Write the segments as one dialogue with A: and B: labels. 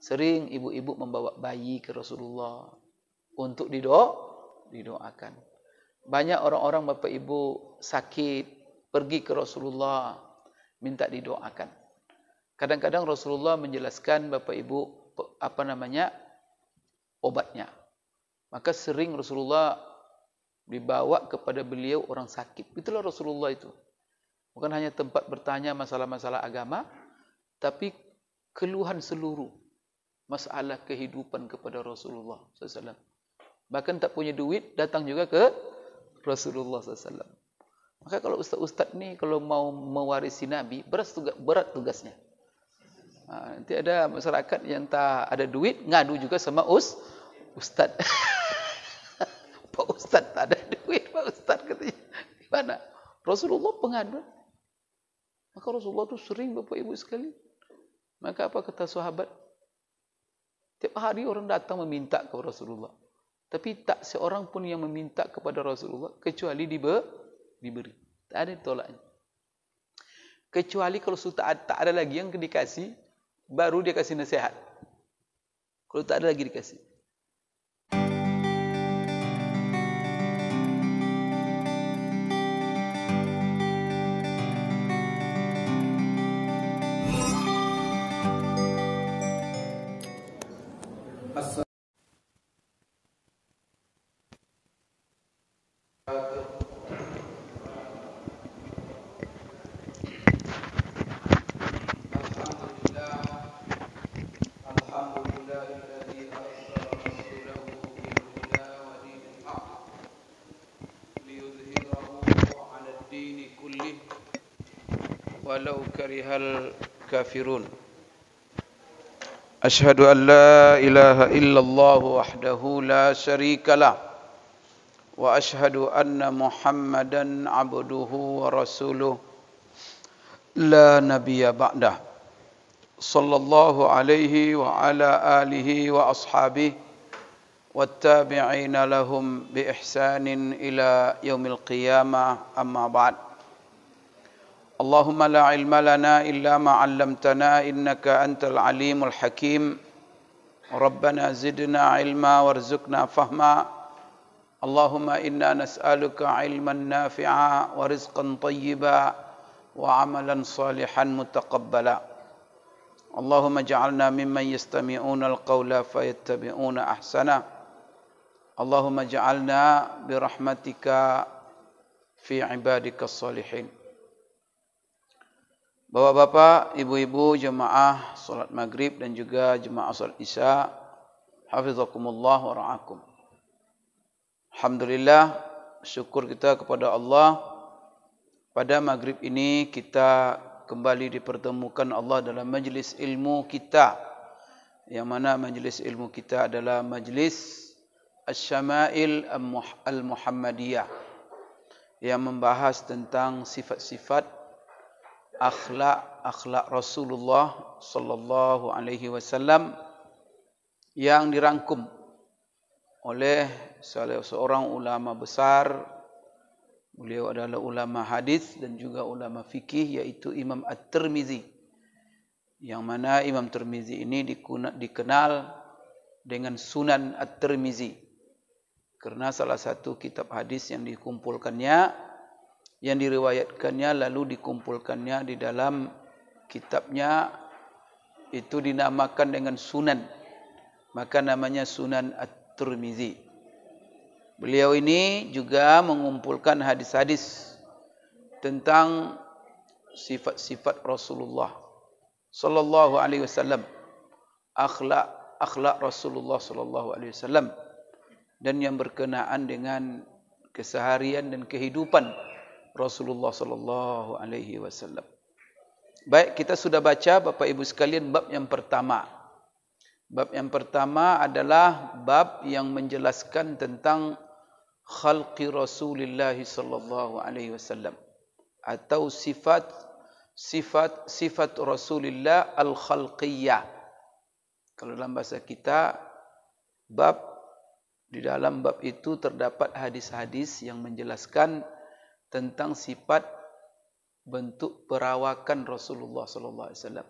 A: sering ibu-ibu membawa bayi ke Rasulullah untuk dido didoakan. Banyak orang-orang bapak ibu sakit pergi ke Rasulullah minta didoakan. Kadang-kadang Rasulullah menjelaskan bapak ibu apa namanya obatnya. Maka sering Rasulullah dibawa kepada beliau orang sakit. Itulah Rasulullah itu. Bukan hanya tempat bertanya masalah-masalah agama, tapi keluhan seluruh masalah kehidupan kepada Rasulullah SAW. Bahkan tak punya duit, datang juga ke Rasulullah SAW. Maka kalau ustaz-ustaz ni kalau mau mewarisi Nabi, berat, tugas, berat tugasnya. Ha, nanti ada masyarakat yang tak ada duit, ngadu juga sama us, ustaz. Pak ustaz tak ada duit, Pak ustaz katanya. Gimana? Rasulullah pengadu. Maka Rasulullah tu sering Bapak Ibu sekali. Maka apa kata sahabat? Setiap hari orang datang meminta kepada Rasulullah. Tapi tak seorang pun yang meminta kepada Rasulullah kecuali diber, diberi. Tak ada tolaknya. Kecuali kalau sudah tak ada lagi yang dikasih, baru dia kasih nasihat. Kalau tak ada lagi dikasih. كره الكافرون أشهد أن لا إله إلا الله وحده لا شريك له وأشهد أن محمدا عبده ورسوله لا نبي بعده صلى الله عليه وعلى آله وأصحابه والتابعين لهم بإحسان إلى يوم القيامة أما بعد اللهم لا علم لنا إلا ما علمتنا إنك أنت العليم الحكيم ربنا زدنا علما وارزقنا فهما اللهم إنا نسألك علما نافعا ورزقا طيبا وعملا صالحا متقبلا اللهم اجعلنا ممن يستمعون القول فيتبعون أحسنه اللهم اجعلنا برحمتك في عبادك الصالحين Bapak-bapak, ibu-ibu, jemaah salat maghrib dan juga jemaah salat isya, hafizakumullah wa ra'akum. Alhamdulillah, syukur kita kepada Allah. Pada maghrib ini kita kembali dipertemukan Allah dalam majlis ilmu kita. Yang mana majlis ilmu kita adalah majlis al-shamail Al-Muhammadiyah. Yang membahas tentang sifat-sifat akhlak-akhlak Rasulullah sallallahu alaihi wasallam yang dirangkum oleh seorang ulama besar beliau adalah ulama hadis dan juga ulama fikih yaitu Imam At-Tirmizi yang mana Imam Tirmizi ini dikenal dengan Sunan At-Tirmizi kerana salah satu kitab hadis yang dikumpulkannya yang diriwayatkannya lalu dikumpulkannya di dalam kitabnya itu dinamakan dengan sunan maka namanya sunan at-tirmizi beliau ini juga mengumpulkan hadis-hadis tentang sifat-sifat Rasulullah sallallahu alaihi wasallam akhlak akhlak Rasulullah sallallahu alaihi wasallam dan yang berkenaan dengan keseharian dan kehidupan Rasulullah sallallahu alaihi wasallam. Baik, kita sudah baca Bapak Ibu sekalian bab yang pertama. Bab yang pertama adalah bab yang menjelaskan tentang khalqi Rasulullah sallallahu alaihi wasallam atau sifat sifat sifat Rasulullah al-khalqiyah. Kalau dalam bahasa kita bab di dalam bab itu terdapat hadis-hadis yang menjelaskan tentang sifat bentuk perawakan Rasulullah sallallahu alaihi wasallam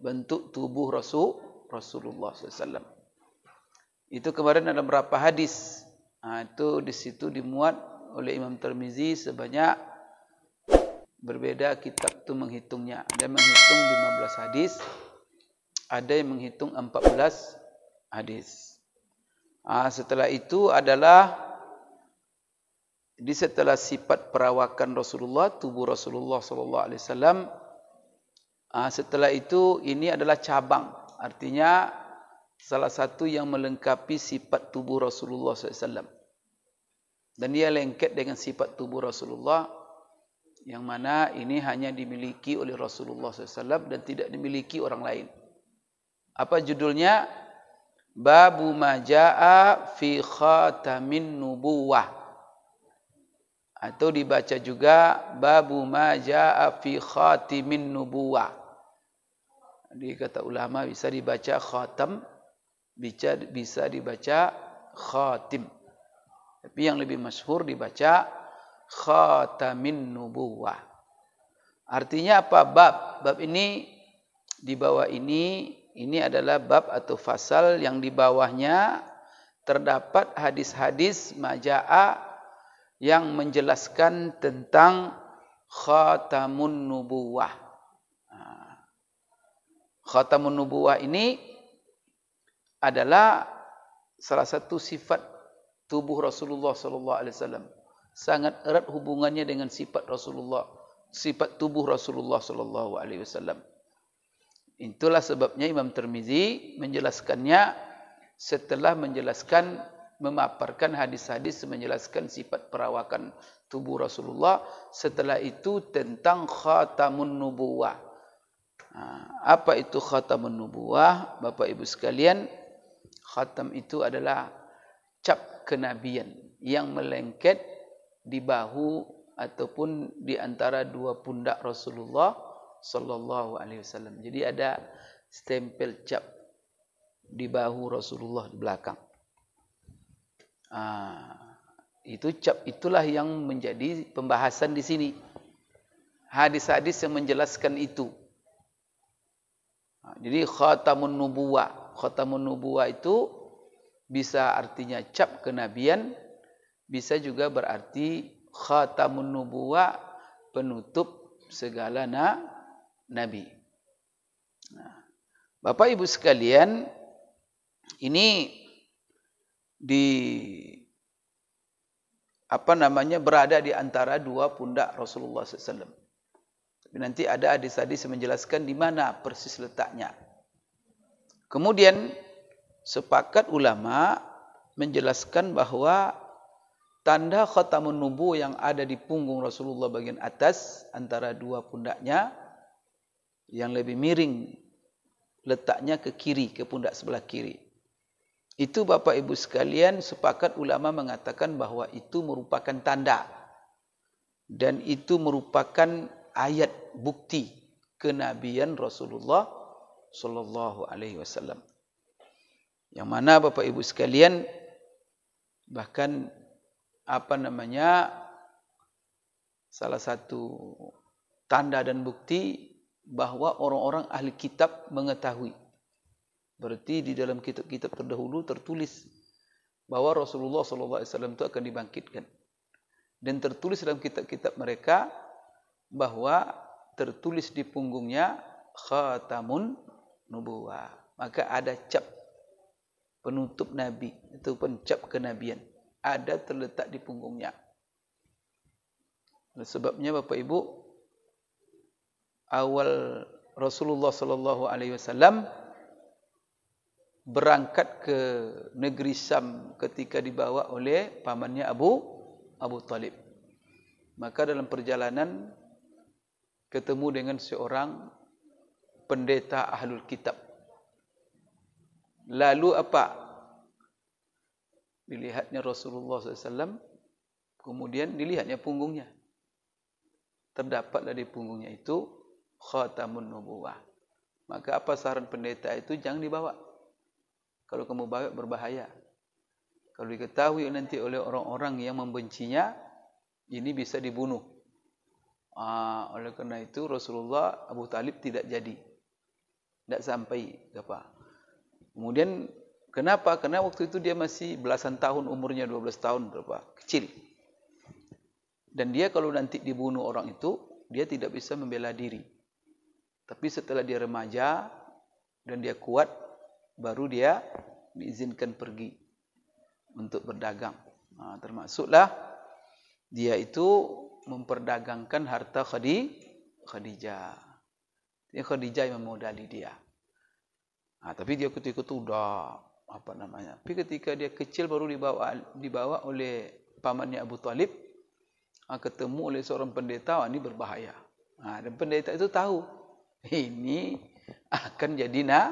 A: bentuk tubuh Rasul Rasulullah sallallahu itu kemarin ada berapa hadis ha, itu di situ dimuat oleh Imam Tirmizi sebanyak berbeda kitab itu menghitungnya ada menghitung 15 hadis ada yang menghitung 14 hadis ha, setelah itu adalah di setelah sifat perawakan Rasulullah tubuh Rasulullah sallallahu alaihi wasallam ah, setelah itu ini adalah cabang artinya salah satu yang melengkapi sifat tubuh Rasulullah sallallahu alaihi wasallam dan dia lengket dengan sifat tubuh Rasulullah yang mana ini hanya dimiliki oleh Rasulullah SAW dan tidak dimiliki orang lain. Apa judulnya? Babu maja'a fi khatamin nubuwah. Atau dibaca juga babu maja'a fi khatimin nubuwah. Jadi kata ulama bisa dibaca khatam, bisa bisa dibaca khatim. Tapi yang lebih masyhur dibaca khatamin nubuwah. Artinya apa bab? Bab ini di bawah ini ini adalah bab atau fasal yang di bawahnya terdapat hadis-hadis majaa yang menjelaskan tentang khatamun nubuwah. Ha. Khatamun nubuwah ini adalah salah satu sifat tubuh Rasulullah sallallahu alaihi wasallam. Sangat erat hubungannya dengan sifat Rasulullah, sifat tubuh Rasulullah sallallahu alaihi wasallam. Itulah sebabnya Imam Tirmizi menjelaskannya setelah menjelaskan memaparkan hadis-hadis menjelaskan sifat perawakan tubuh Rasulullah setelah itu tentang khatamun nubuwah ha, apa itu khatamun nubuwah Bapak Ibu sekalian khatam itu adalah cap kenabian yang melengket di bahu ataupun di antara dua pundak Rasulullah sallallahu alaihi wasallam. Jadi ada stempel cap di bahu Rasulullah di belakang. Ha, itu cap itulah yang menjadi pembahasan di sini. Hadis-hadis yang menjelaskan itu. Ha, jadi khatamun nubuwah. Khatamun nubuwah itu bisa artinya cap kenabian, bisa juga berarti khatamun nubuwah penutup segala na nabi. Nah, Bapak Ibu sekalian, ini di apa namanya berada di antara dua pundak Rasulullah SAW. Tapi nanti ada hadis-hadis menjelaskan di mana persis letaknya. Kemudian sepakat ulama menjelaskan bahawa tanda khatamun nubu yang ada di punggung Rasulullah bagian atas antara dua pundaknya yang lebih miring letaknya ke kiri, ke pundak sebelah kiri. Itu Bapak Ibu sekalian sepakat ulama mengatakan bahawa itu merupakan tanda. Dan itu merupakan ayat bukti kenabian Rasulullah sallallahu alaihi wasallam. Yang mana Bapak Ibu sekalian bahkan apa namanya salah satu tanda dan bukti bahawa orang-orang ahli kitab mengetahui Berarti di dalam kitab-kitab terdahulu tertulis bahwa Rasulullah SAW itu akan dibangkitkan. Dan tertulis dalam kitab-kitab mereka bahwa tertulis di punggungnya khatamun Nubuwa Maka ada cap penutup Nabi. Itu pun cap kenabian. Ada terletak di punggungnya. Sebabnya Bapak Ibu, awal Rasulullah SAW berangkat ke negeri Sam ketika dibawa oleh pamannya Abu Abu Talib. Maka dalam perjalanan ketemu dengan seorang pendeta ahlul kitab. Lalu apa? Dilihatnya Rasulullah SAW, kemudian dilihatnya punggungnya. Terdapatlah di punggungnya itu khatamun nubuwah. Maka apa saran pendeta itu? Jangan dibawa kalau kamu bawa berbahaya. Kalau diketahui nanti oleh orang-orang yang membencinya, ini bisa dibunuh. Ah, oleh kerana itu Rasulullah Abu Talib tidak jadi. Tidak sampai. apa. Kemudian, kenapa? Karena waktu itu dia masih belasan tahun umurnya, 12 tahun. Berapa? Kecil. Dan dia kalau nanti dibunuh orang itu, dia tidak bisa membela diri. Tapi setelah dia remaja dan dia kuat, baru dia diizinkan pergi untuk berdagang. Nah, ha, termasuklah dia itu memperdagangkan harta Khadi Khadijah. Ini Khadijah yang memodali dia. Nah, ha, tapi dia ketika itu dah apa namanya? Tapi ketika dia kecil baru dibawa dibawa oleh pamannya Abu Talib ha, ketemu oleh seorang pendeta wah, ini berbahaya. Nah, dan pendeta itu tahu ini akan jadi nak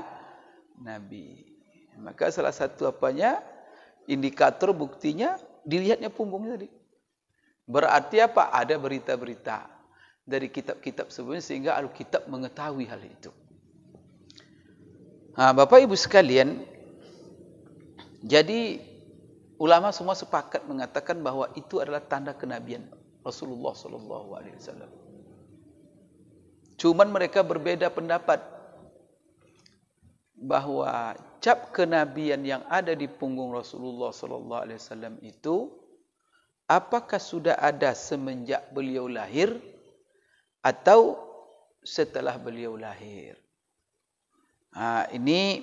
A: Nabi. Maka salah satu apanya indikator buktinya dilihatnya punggungnya tadi. Berarti apa? Ada berita-berita dari kitab-kitab sebelumnya sehingga Alkitab mengetahui hal itu. Nah, Bapak Ibu sekalian, jadi ulama semua sepakat mengatakan bahwa itu adalah tanda kenabian Rasulullah sallallahu alaihi wasallam. Cuman mereka berbeda pendapat bahawa cap kenabian yang ada di punggung Rasulullah sallallahu alaihi wasallam itu apakah sudah ada semenjak beliau lahir atau setelah beliau lahir. Ha, ini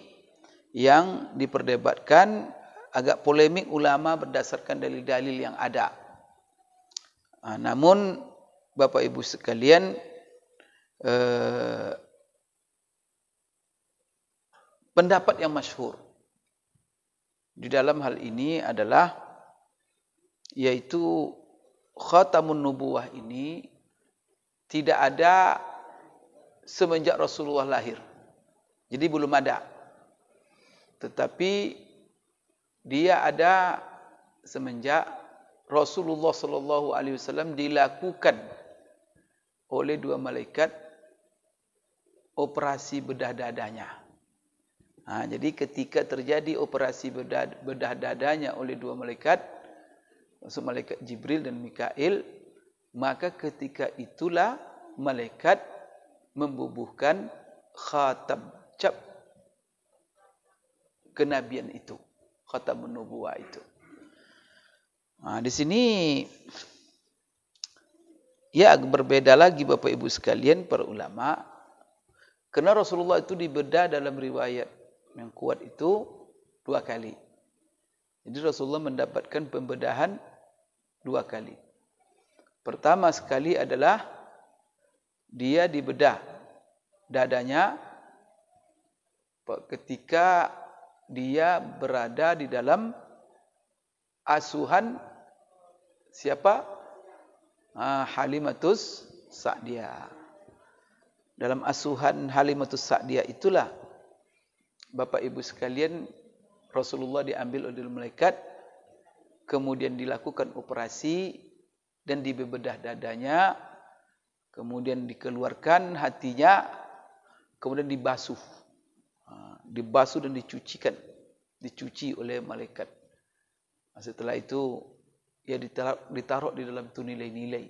A: yang diperdebatkan agak polemik ulama berdasarkan dalil-dalil yang ada. Ha, namun Bapak Ibu sekalian eh, pendapat yang masyhur di dalam hal ini adalah yaitu khatamun nubuwah ini tidak ada semenjak Rasulullah lahir. Jadi belum ada. Tetapi dia ada semenjak Rasulullah sallallahu alaihi wasallam dilakukan oleh dua malaikat operasi bedah dadanya. Ha, jadi ketika terjadi operasi bedah, bedah dadanya oleh dua malaikat, maksud malaikat Jibril dan Mikail, maka ketika itulah malaikat membubuhkan khatam cap kenabian itu, khatam nubuah itu. Ha, di sini ya berbeda lagi Bapak Ibu sekalian para ulama. Kerana Rasulullah itu dibedah dalam riwayat yang kuat itu dua kali. Jadi Rasulullah mendapatkan pembedahan dua kali. Pertama sekali adalah dia dibedah dadanya ketika dia berada di dalam asuhan siapa? Ah, Halimatus Sa'diyah. Dalam asuhan Halimatus Sa'diyah itulah Bapak Ibu sekalian, Rasulullah diambil oleh malaikat kemudian dilakukan operasi dan dibebedah dadanya, kemudian dikeluarkan hatinya, kemudian dibasuh. Ha, dibasuh dan dicucikan, dicuci oleh malaikat. Setelah itu ia ditaruh di dalam tu nilai-nilai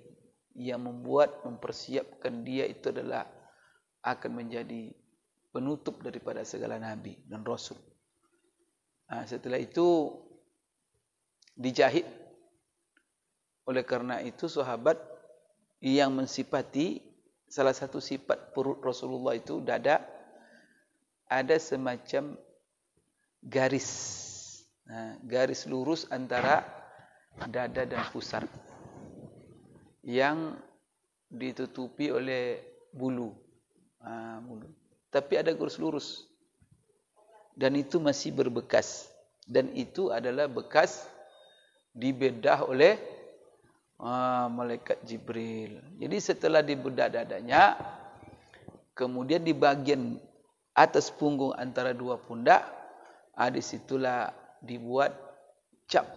A: yang membuat mempersiapkan dia itu adalah akan menjadi penutup daripada segala nabi dan rasul. Ha, setelah itu dijahit oleh karena itu sahabat yang mensipati salah satu sifat perut Rasulullah itu dada ada semacam garis ha, garis lurus antara dada dan pusar yang ditutupi oleh bulu ha, bulu tapi ada garis lurus. Dan itu masih berbekas. Dan itu adalah bekas dibedah oleh ah, malaikat Jibril. Jadi setelah dibedah dadanya, kemudian di bagian atas punggung antara dua pundak, ah, di situlah dibuat cap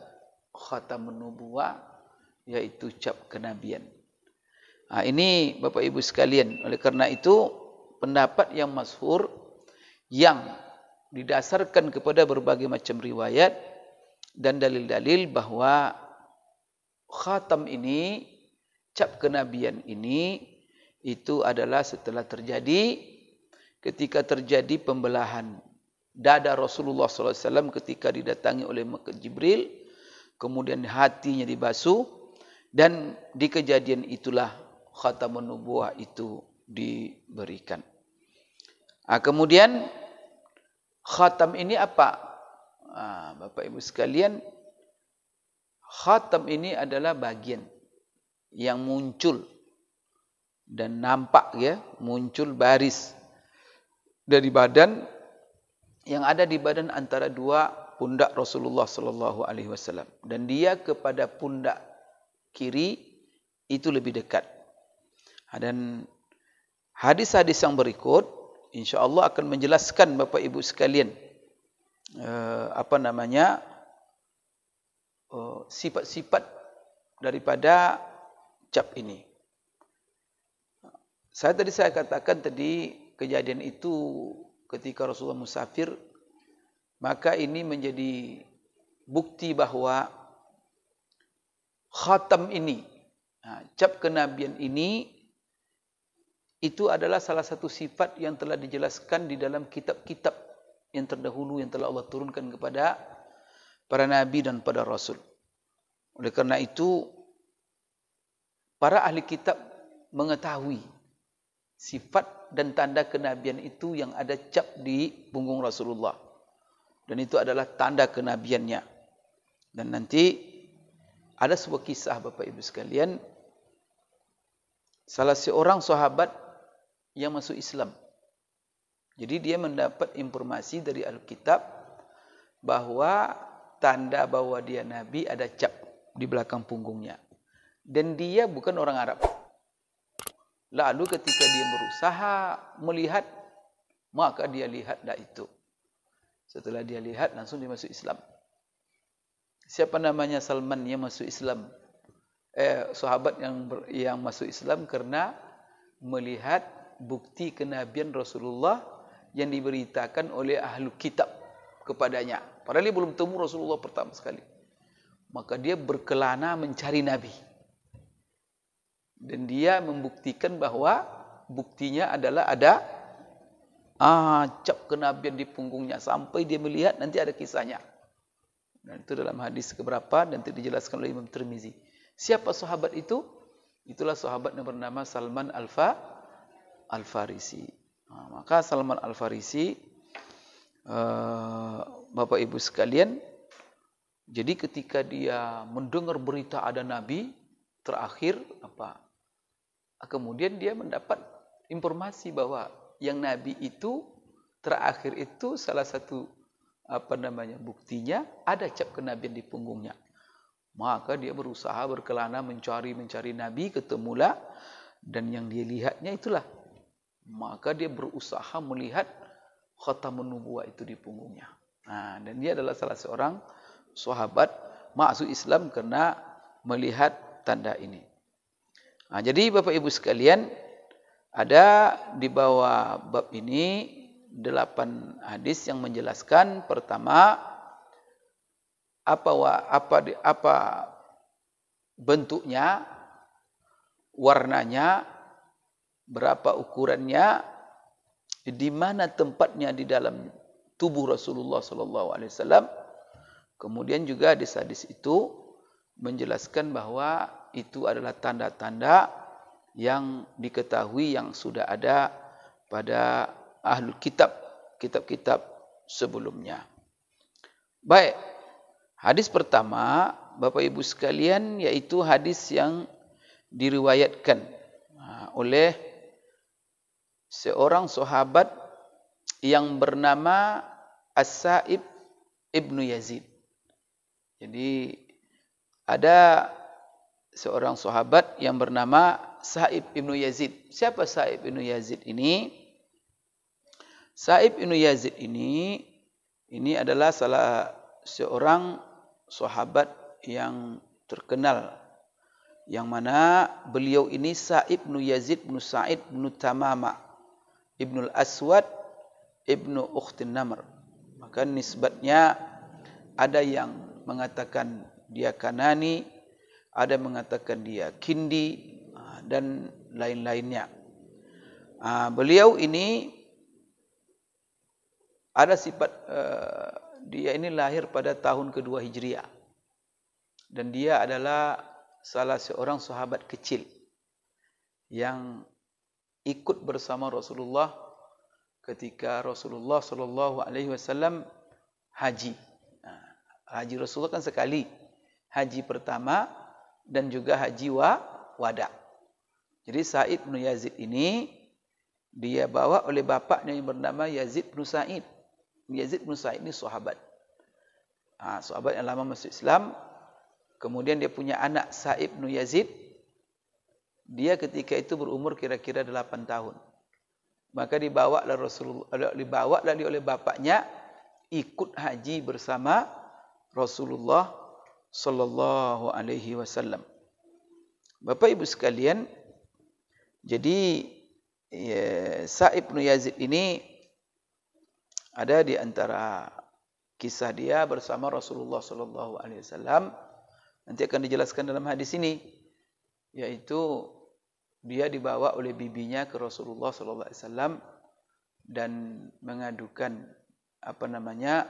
A: khatam nubuah, yaitu cap kenabian. Ah, ini Bapak Ibu sekalian, oleh karena itu, pendapat yang masyhur yang didasarkan kepada berbagai macam riwayat dan dalil-dalil bahawa khatam ini cap kenabian ini itu adalah setelah terjadi ketika terjadi pembelahan dada Rasulullah sallallahu alaihi wasallam ketika didatangi oleh malaikat Jibril kemudian hatinya dibasuh dan di kejadian itulah khatam nubuah itu diberikan Ha, kemudian khatam ini apa? Ha, Bapak Ibu sekalian, khatam ini adalah bagian yang muncul dan nampak ya, muncul baris dari badan yang ada di badan antara dua pundak Rasulullah sallallahu alaihi wasallam dan dia kepada pundak kiri itu lebih dekat. Ah, dan hadis-hadis yang berikut insyaallah akan menjelaskan bapak ibu sekalian uh, apa namanya eh, sifat-sifat uh, daripada cap ini saya tadi saya katakan tadi kejadian itu ketika Rasulullah musafir maka ini menjadi bukti bahawa khatam ini ha, cap kenabian ini itu adalah salah satu sifat yang telah dijelaskan di dalam kitab-kitab yang terdahulu yang telah Allah turunkan kepada para nabi dan pada rasul. Oleh karena itu para ahli kitab mengetahui sifat dan tanda kenabian itu yang ada cap di punggung Rasulullah. Dan itu adalah tanda kenabiannya. Dan nanti ada sebuah kisah Bapak Ibu sekalian. Salah seorang sahabat yang masuk Islam. Jadi dia mendapat informasi dari Alkitab bahawa tanda bahawa dia Nabi ada cap di belakang punggungnya. Dan dia bukan orang Arab. Lalu ketika dia berusaha melihat, maka dia lihat dah itu. Setelah dia lihat, langsung dia masuk Islam. Siapa namanya Salman yang masuk Islam? Eh, sahabat yang yang masuk Islam kerana melihat bukti kenabian Rasulullah yang diberitakan oleh ahlu kitab kepadanya. Padahal dia belum temu Rasulullah pertama sekali. Maka dia berkelana mencari Nabi. Dan dia membuktikan bahawa buktinya adalah ada ah, cap kenabian di punggungnya. Sampai dia melihat nanti ada kisahnya. Dan itu dalam hadis keberapa dan tidak dijelaskan oleh Imam Tirmizi. Siapa sahabat itu? Itulah sahabat yang bernama Salman Al-Fa'a. Al-Farisi. Nah, ha, maka Salman Al-Farisi, uh, Bapak Ibu sekalian, jadi ketika dia mendengar berita ada Nabi terakhir, apa? Ah, kemudian dia mendapat informasi bahwa yang Nabi itu terakhir itu salah satu apa namanya buktinya ada cap kenabian di punggungnya. Maka dia berusaha berkelana mencari mencari Nabi ketemulah dan yang dia lihatnya itulah maka dia berusaha melihat kota nubuwah itu di punggungnya. Nah, ha, dan dia adalah salah seorang sahabat masuk Islam kerana melihat tanda ini. Nah, ha, jadi Bapak Ibu sekalian, ada di bawah bab ini delapan hadis yang menjelaskan pertama apa apa apa bentuknya warnanya berapa ukurannya, di mana tempatnya di dalam tubuh Rasulullah sallallahu alaihi wasallam. Kemudian juga di hadis itu menjelaskan bahwa itu adalah tanda-tanda yang diketahui yang sudah ada pada ahlul kitab, kitab-kitab sebelumnya. Baik. Hadis pertama Bapak Ibu sekalian yaitu hadis yang diriwayatkan ha, oleh seorang sahabat yang bernama As-Sa'ib Ibnu Yazid. Jadi ada seorang sahabat yang bernama Sa'ib Ibnu Yazid. Siapa Sa'ib Ibnu Yazid ini? Sa'ib Ibnu Yazid ini ini adalah salah seorang sahabat yang terkenal yang mana beliau ini Sa'ib ibnu Yazid bin Sa'id bin Tamamah Ibnu Aswad Ibn Ukhtin Namr. Maka nisbatnya ada yang mengatakan dia Kanani, ada mengatakan dia Kindi ha, dan lain-lainnya. Ha, beliau ini ada sifat eh, dia ini lahir pada tahun kedua Hijriah dan dia adalah salah seorang sahabat kecil yang ikut bersama Rasulullah ketika Rasulullah sallallahu alaihi wasallam haji. Ha, haji Rasulullah kan sekali. Haji pertama dan juga haji wa wada. Jadi Said bin Yazid ini dia bawa oleh bapaknya yang bernama Yazid bin Said. Yazid bin Said ini sahabat. Ah, sahabat yang lama masuk Islam. Kemudian dia punya anak Said bin Yazid dia ketika itu berumur kira-kira 8 tahun. Maka dibawalah Rasulullah eh, dibawa dia oleh bapaknya ikut haji bersama Rasulullah sallallahu alaihi wasallam. Bapak Ibu sekalian, jadi ya, Sa'ib bin Yazid ini ada di antara kisah dia bersama Rasulullah sallallahu alaihi wasallam nanti akan dijelaskan dalam hadis ini yaitu dia dibawa oleh bibinya ke Rasulullah sallallahu alaihi wasallam dan mengadukan apa namanya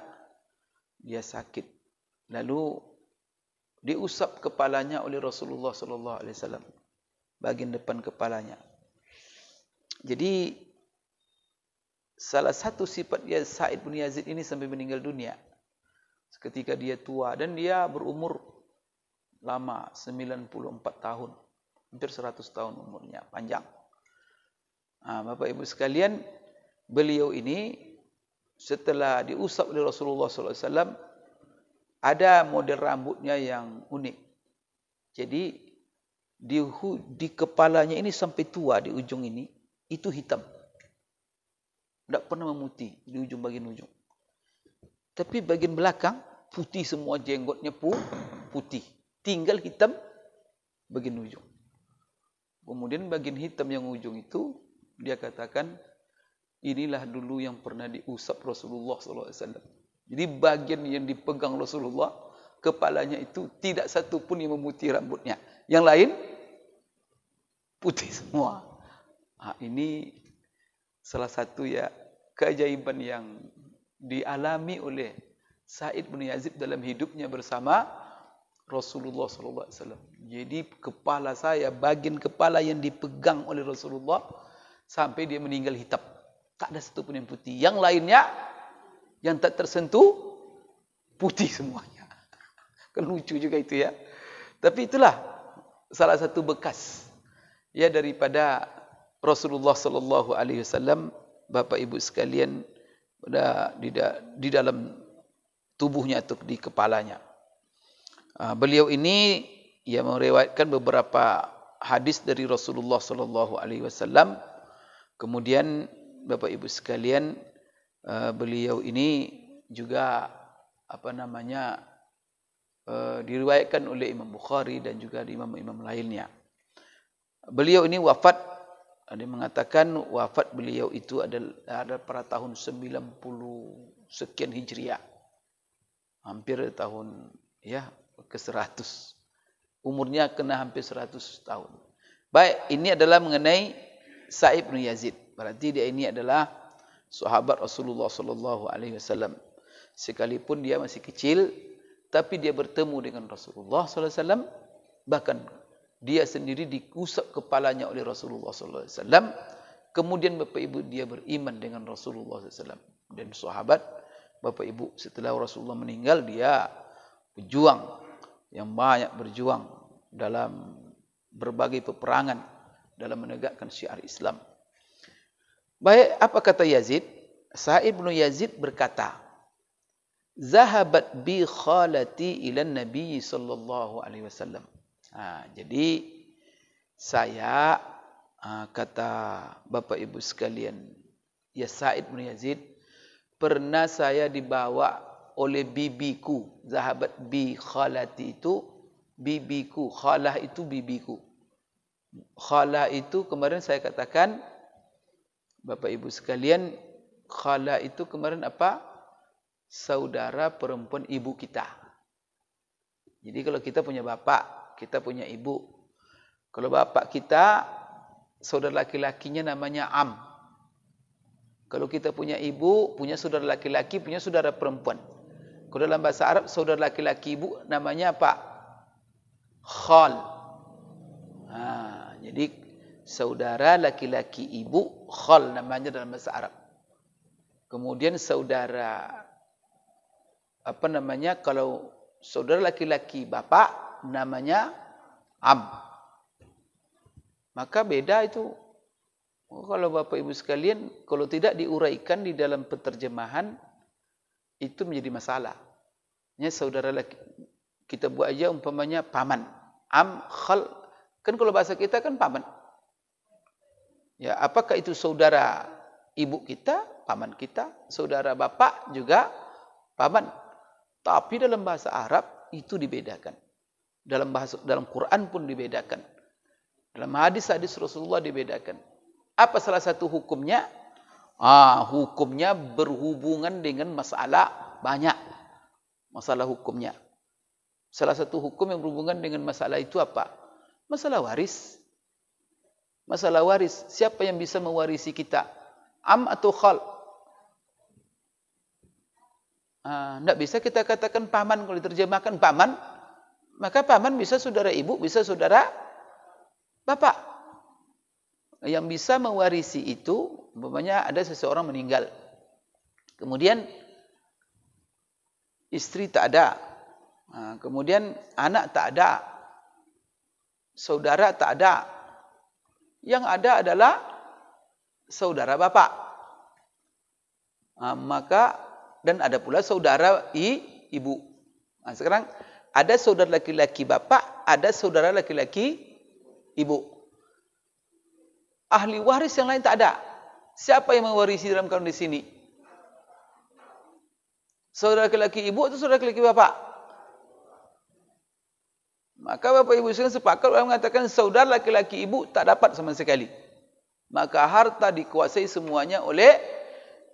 A: dia sakit lalu diusap kepalanya oleh Rasulullah sallallahu alaihi wasallam bagian depan kepalanya jadi salah satu sifat dia Said bin Yazid ini sampai meninggal dunia ketika dia tua dan dia berumur lama 94 tahun hampir 100 tahun umurnya panjang. Ah, Bapak Ibu sekalian, beliau ini setelah diusap oleh Rasulullah SAW, ada model rambutnya yang unik. Jadi di di kepalanya ini sampai tua di ujung ini itu hitam. Tak pernah memutih di ujung bagian ujung. Tapi bagian belakang putih semua jenggotnya pun putih. Tinggal hitam bagian ujung. Kemudian bagian hitam yang ujung itu dia katakan inilah dulu yang pernah diusap Rasulullah sallallahu alaihi wasallam. Jadi bagian yang dipegang Rasulullah kepalanya itu tidak satu pun yang memutih rambutnya. Yang lain putih semua. Ha, ini salah satu ya keajaiban yang dialami oleh Said bin Yazid dalam hidupnya bersama Rasulullah sallallahu alaihi wasallam. Jadi kepala saya bagian kepala yang dipegang oleh Rasulullah sampai dia meninggal hitam. Tak ada satu pun yang putih. Yang lainnya yang tak tersentuh putih semuanya. Kan lucu juga itu ya. Tapi itulah salah satu bekas ya daripada Rasulullah sallallahu alaihi wasallam Bapak Ibu sekalian pada di, di dalam tubuhnya atau di kepalanya. Ah, beliau ini ia meriwayatkan beberapa hadis dari Rasulullah sallallahu alaihi wasallam. Kemudian Bapak Ibu sekalian, ah, beliau ini juga apa namanya? Ah, diriwayatkan oleh Imam Bukhari dan juga imam-imam lainnya. Beliau ini wafat ada mengatakan wafat beliau itu adalah ada pada tahun 90 sekian Hijriah. Hampir tahun ya ke 100. Umurnya kena hampir seratus tahun. Baik, ini adalah mengenai Sa'ib bin Yazid. Berarti dia ini adalah sahabat Rasulullah sallallahu alaihi wasallam. Sekalipun dia masih kecil, tapi dia bertemu dengan Rasulullah sallallahu alaihi wasallam bahkan dia sendiri diusap kepalanya oleh Rasulullah sallallahu alaihi wasallam. Kemudian bapa ibu dia beriman dengan Rasulullah sallallahu alaihi wasallam dan sahabat bapa ibu setelah Rasulullah meninggal dia berjuang yang banyak berjuang dalam berbagai peperangan dalam menegakkan syiar Islam. Baik, apa kata Yazid? Sa'id bin Yazid berkata, "Zahabat bi khalati ila Nabi sallallahu alaihi wasallam." Ha, jadi saya ha, kata Bapak Ibu sekalian, ya Sa'id bin Yazid, pernah saya dibawa oleh bibiku. Zahabat bi khalati itu bibiku. Khalah itu bibiku. Khalah itu kemarin saya katakan Bapak Ibu sekalian, khalah itu kemarin apa? Saudara perempuan ibu kita. Jadi kalau kita punya bapak, kita punya ibu. Kalau bapak kita saudara laki-lakinya namanya Am. Kalau kita punya ibu, punya saudara laki-laki, punya saudara perempuan. Kalau dalam bahasa Arab saudara laki-laki ibu namanya apa? Khal. Ha, jadi saudara laki-laki ibu khal namanya dalam bahasa Arab. Kemudian saudara apa namanya kalau saudara laki-laki bapak namanya Ab. Maka beda itu. Oh, kalau Bapak Ibu sekalian kalau tidak diuraikan di dalam penterjemahan itu menjadi masalah. Ya, saudara lelaki. Kita buat aja umpamanya paman. Am khal. Kan kalau bahasa kita kan paman. Ya, apakah itu saudara ibu kita, paman kita, saudara bapak juga paman. Tapi dalam bahasa Arab itu dibedakan. Dalam bahasa dalam Quran pun dibedakan. Dalam hadis-hadis Rasulullah dibedakan. Apa salah satu hukumnya? Ah, hukumnya berhubungan dengan masalah banyak masalah hukumnya. Salah satu hukum yang berhubungan dengan masalah itu apa? Masalah waris. Masalah waris, siapa yang bisa mewarisi kita? Am atau khal? Tidak ah, uh, bisa kita katakan paman kalau diterjemahkan paman. Maka paman bisa saudara ibu, bisa saudara bapak. Yang bisa mewarisi itu, umpamanya ada seseorang meninggal. Kemudian Isteri tak ada. Ha, kemudian anak tak ada. Saudara tak ada. Yang ada adalah saudara bapak. Ha, maka, dan ada pula saudara i, ibu. Nah, ha, sekarang, ada saudara laki-laki bapa, ada saudara laki-laki ibu. Ahli waris yang lain tak ada. Siapa yang mewarisi dalam kandung di sini? saudara lelaki ibu atau saudara lelaki bapa? Maka bapa ibu sekalian sepakat orang mengatakan saudara lelaki ibu tak dapat sama sekali. Maka harta dikuasai semuanya oleh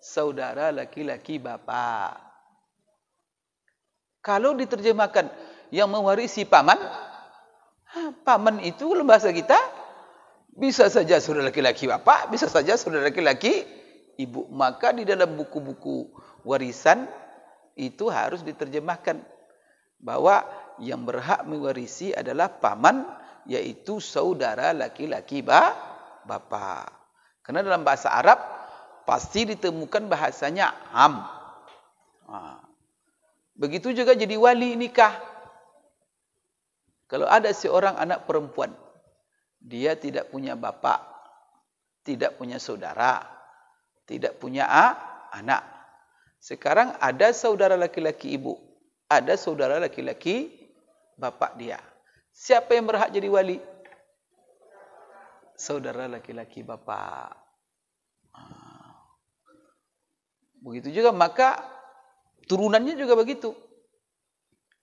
A: saudara lelaki bapa. Kalau diterjemahkan yang mewarisi paman, ha, paman itu dalam bahasa kita bisa saja saudara lelaki bapa, bisa saja saudara lelaki ibu. Maka di dalam buku-buku warisan itu harus diterjemahkan bahwa yang berhak mewarisi adalah paman yaitu saudara laki-laki ba bapa. Karena dalam bahasa Arab pasti ditemukan bahasanya am. Ha. Begitu juga jadi wali nikah. Kalau ada seorang anak perempuan dia tidak punya bapa, tidak punya saudara, tidak punya ah, anak. Sekarang ada saudara laki-laki ibu. Ada saudara laki-laki bapak dia. Siapa yang berhak jadi wali? Saudara laki-laki bapak. Ah. Begitu juga. Maka turunannya juga begitu.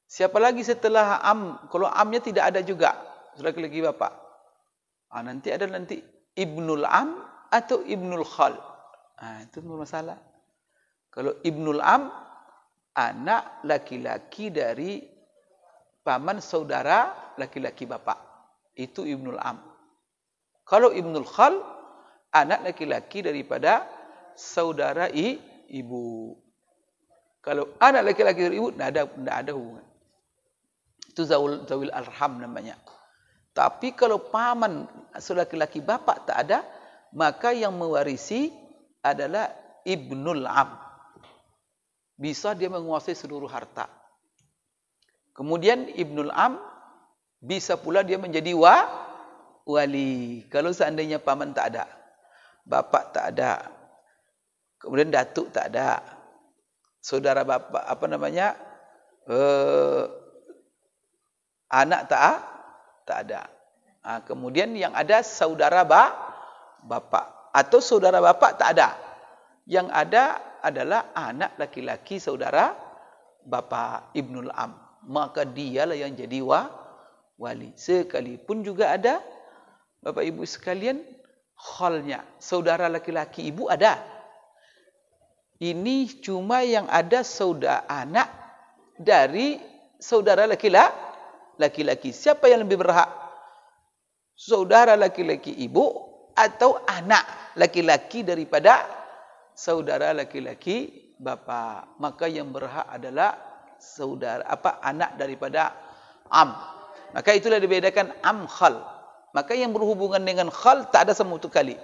A: Siapa lagi setelah am? Kalau amnya tidak ada juga. Saudara laki-laki bapak. Ah, nanti ada nanti ibnul am atau ibnul khal. Ah, itu bermasalah. Kalau Ibnul Am anak laki-laki dari paman saudara laki-laki bapak. Itu Ibnul Am. Kalau Ibnul Khal anak laki-laki daripada saudara i, ibu. Kalau anak laki-laki dari ibu tidak ada tidak ada hubungan. Itu zawil, zawil arham namanya. Tapi kalau paman saudara laki-laki bapak tak ada, maka yang mewarisi adalah Ibnul Am bisa dia menguasai seluruh harta. Kemudian Ibnul Am bisa pula dia menjadi wa wali. Kalau seandainya paman tak ada, bapak tak ada, kemudian datuk tak ada, saudara bapak apa namanya? Uh, anak tak tak ada. Ha, kemudian yang ada saudara bapak, bapak atau saudara bapak tak ada. Yang ada adalah anak laki-laki saudara bapa Ibnul Am. Maka dialah yang jadi wa wali. Sekalipun juga ada bapa ibu sekalian khalnya. Saudara laki-laki ibu ada. Ini cuma yang ada saudara anak dari saudara laki-laki. Laki-laki siapa yang lebih berhak? Saudara laki-laki ibu atau anak laki-laki daripada saudara laki-laki bapa maka yang berhak adalah saudara apa anak daripada am maka itulah dibedakan am khal maka yang berhubungan dengan khal tak ada sama kali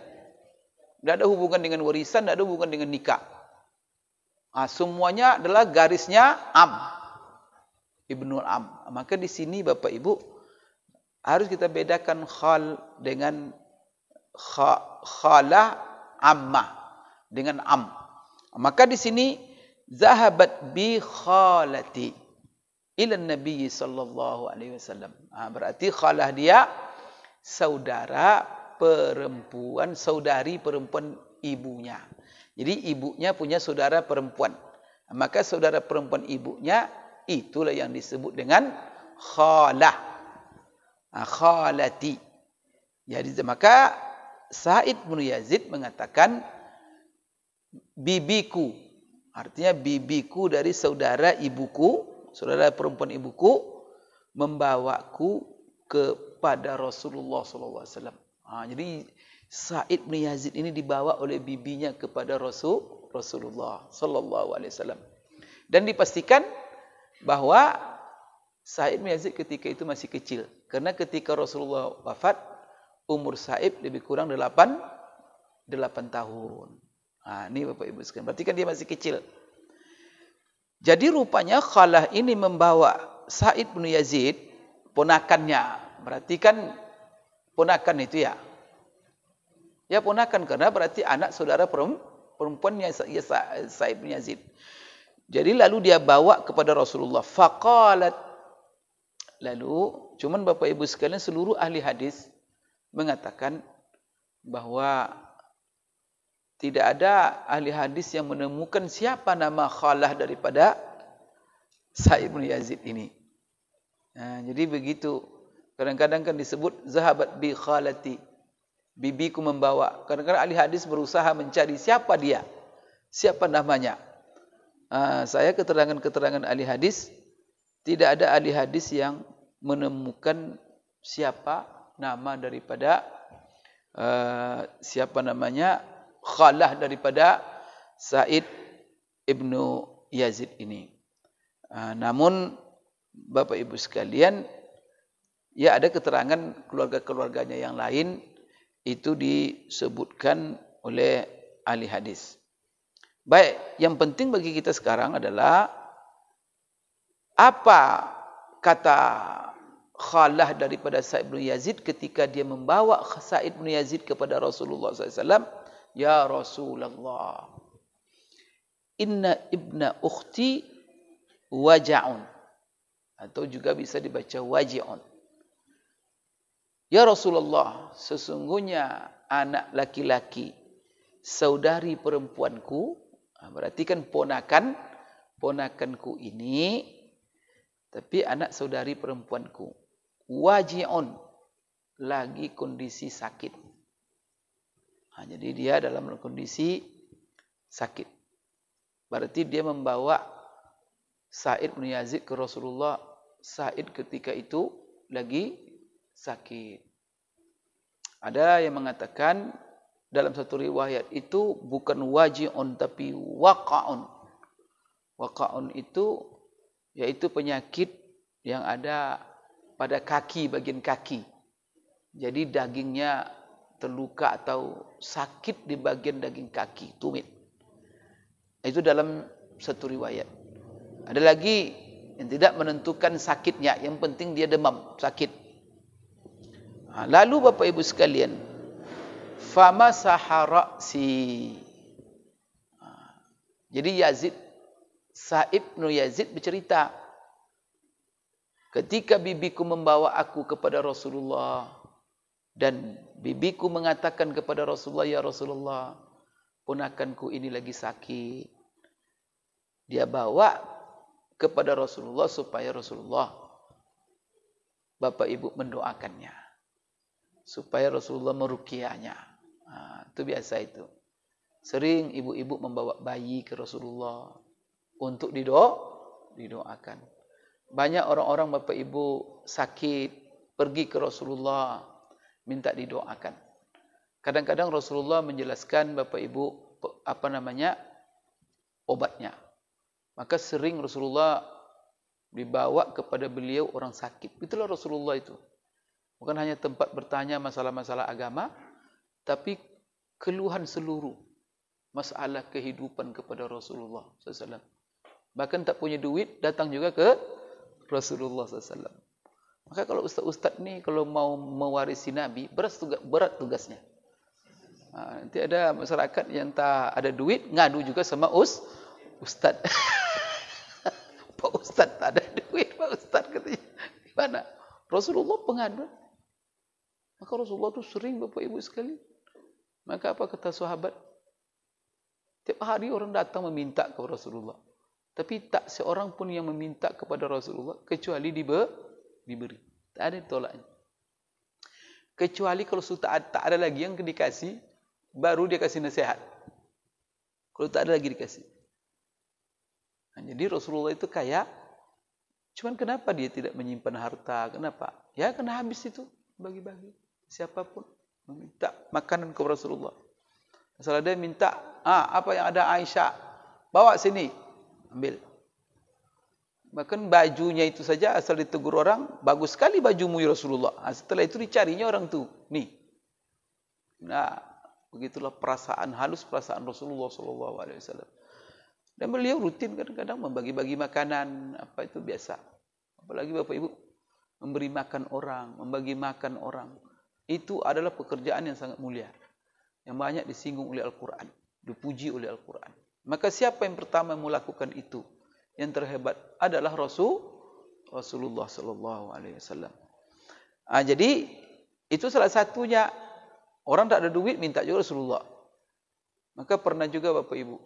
A: tidak ada hubungan dengan warisan tidak ada hubungan dengan nikah ha, semuanya adalah garisnya am ibnu am maka di sini bapak ibu harus kita bedakan khal dengan kha, khalah ammah dengan am. Maka di sini zahabat bi khalati ila Nabi sallallahu alaihi wasallam. Ha, berarti khalah dia saudara perempuan, saudari perempuan ibunya. Jadi ibunya punya saudara perempuan. Maka saudara perempuan ibunya itulah yang disebut dengan khalah. Ha, khalati. Jadi maka Sa'id bin Yazid mengatakan bibiku. Artinya bibiku dari saudara ibuku, saudara perempuan ibuku membawaku kepada Rasulullah SAW. Nah, jadi Said bin Yazid ini dibawa oleh bibinya kepada Rasul Rasulullah SAW. Dan dipastikan bahwa Said bin Yazid ketika itu masih kecil. Karena ketika Rasulullah wafat, umur Said lebih kurang 8, 8 tahun. Ah, ha, ini bapak ibu sekalian. Berarti kan dia masih kecil. Jadi rupanya khalah ini membawa Sa'id bin Yazid, ponakannya. Berarti kan ponakan itu ya. Ya ponakan karena berarti anak saudara perempuannya Sa'id bin Yazid. Jadi lalu dia bawa kepada Rasulullah. Faqalat. Lalu cuman bapak ibu sekalian seluruh ahli hadis mengatakan bahawa tidak ada ahli hadis yang menemukan siapa nama khalah daripada Sa'id bin Yazid ini. Nah, ha, jadi begitu. Kadang-kadang kan disebut zahabat bi khalati. Bibiku membawa. Kadang-kadang ahli hadis berusaha mencari siapa dia. Siapa namanya. Nah, ha, saya keterangan-keterangan ahli hadis. Tidak ada ahli hadis yang menemukan siapa nama daripada uh, siapa namanya khalah daripada Said ibnu Yazid ini. Ah, namun bapak ibu sekalian, ya ada keterangan keluarga-keluarganya yang lain itu disebutkan oleh ahli hadis. Baik, yang penting bagi kita sekarang adalah apa kata khalah daripada Sa'id bin Yazid ketika dia membawa Sa'id bin Yazid kepada Rasulullah SAW. Ya Rasulullah. Inna ibna ukhti waja'un. Atau juga bisa dibaca waji'un. Ya Rasulullah, sesungguhnya anak laki-laki saudari perempuanku, ah, berarti kan ponakan, ponakanku ini, tapi anak saudari perempuanku, waji'un, lagi kondisi sakit. Ha, jadi dia dalam kondisi sakit. Berarti dia membawa Sa'id bin Yazid ke Rasulullah. Sa'id ketika itu lagi sakit. Ada yang mengatakan dalam satu riwayat itu bukan waji'un tapi waqa'un. Waqa'un itu yaitu penyakit yang ada pada kaki, bagian kaki. Jadi dagingnya terluka atau sakit di bagian daging kaki, tumit. Itu dalam satu riwayat. Ada lagi yang tidak menentukan sakitnya, yang penting dia demam, sakit. Ha, lalu Bapak Ibu sekalian, fama si. Ha, jadi Yazid, Sa'ib bin Yazid bercerita, ketika bibiku membawa aku kepada Rasulullah dan bibiku mengatakan kepada Rasulullah ya Rasulullah ponakanku ini lagi sakit dia bawa kepada Rasulullah supaya Rasulullah Bapak Ibu mendoakannya supaya Rasulullah merukiahnya ha, itu biasa itu sering ibu-ibu membawa bayi ke Rasulullah untuk dido didoakan banyak orang-orang Bapak Ibu sakit pergi ke Rasulullah minta didoakan. Kadang-kadang Rasulullah menjelaskan Bapak Ibu apa namanya obatnya. Maka sering Rasulullah dibawa kepada beliau orang sakit. Itulah Rasulullah itu. Bukan hanya tempat bertanya masalah-masalah agama, tapi keluhan seluruh masalah kehidupan kepada Rasulullah SAW. Bahkan tak punya duit, datang juga ke Rasulullah SAW. Maka kalau ustaz-ustaz ni kalau mau mewarisi Nabi, berat, tugas, berat tugasnya. Ha, nanti ada masyarakat yang tak ada duit, ngadu juga sama us, ustaz. Pak ustaz tak ada duit, Pak ustaz katanya. di mana. Rasulullah pengaduan. Maka Rasulullah tu sering Bapak Ibu sekali. Maka apa kata sahabat? Tiap hari orang datang meminta kepada Rasulullah. Tapi tak seorang pun yang meminta kepada Rasulullah kecuali diber, diberi. Tak ada tolaknya. Kecuali kalau sudah tak ada lagi yang dikasih, baru dia kasih nasihat. Kalau tak ada lagi dikasih. Nah, ha, jadi Rasulullah itu kaya. cuma kenapa dia tidak menyimpan harta? Kenapa? Ya kena habis itu bagi-bagi siapapun meminta makanan kepada Rasulullah. Masalah dia minta, ah apa yang ada Aisyah? Bawa sini. Ambil. Bahkan bajunya itu saja asal ditegur orang, bagus sekali bajumu ya Rasulullah. Nah, ha, setelah itu dicarinya orang itu. Nih. Nah, begitulah perasaan halus perasaan Rasulullah SAW. Dan beliau rutin kadang-kadang membagi-bagi makanan, apa itu biasa. Apalagi Bapak Ibu memberi makan orang, membagi makan orang. Itu adalah pekerjaan yang sangat mulia. Yang banyak disinggung oleh Al-Quran. Dipuji oleh Al-Quran. Maka siapa yang pertama melakukan itu? yang terhebat adalah Rasul Rasulullah sallallahu alaihi wasallam. Ah, jadi itu salah satunya orang tak ada duit minta juga Rasulullah. Maka pernah juga Bapak Ibu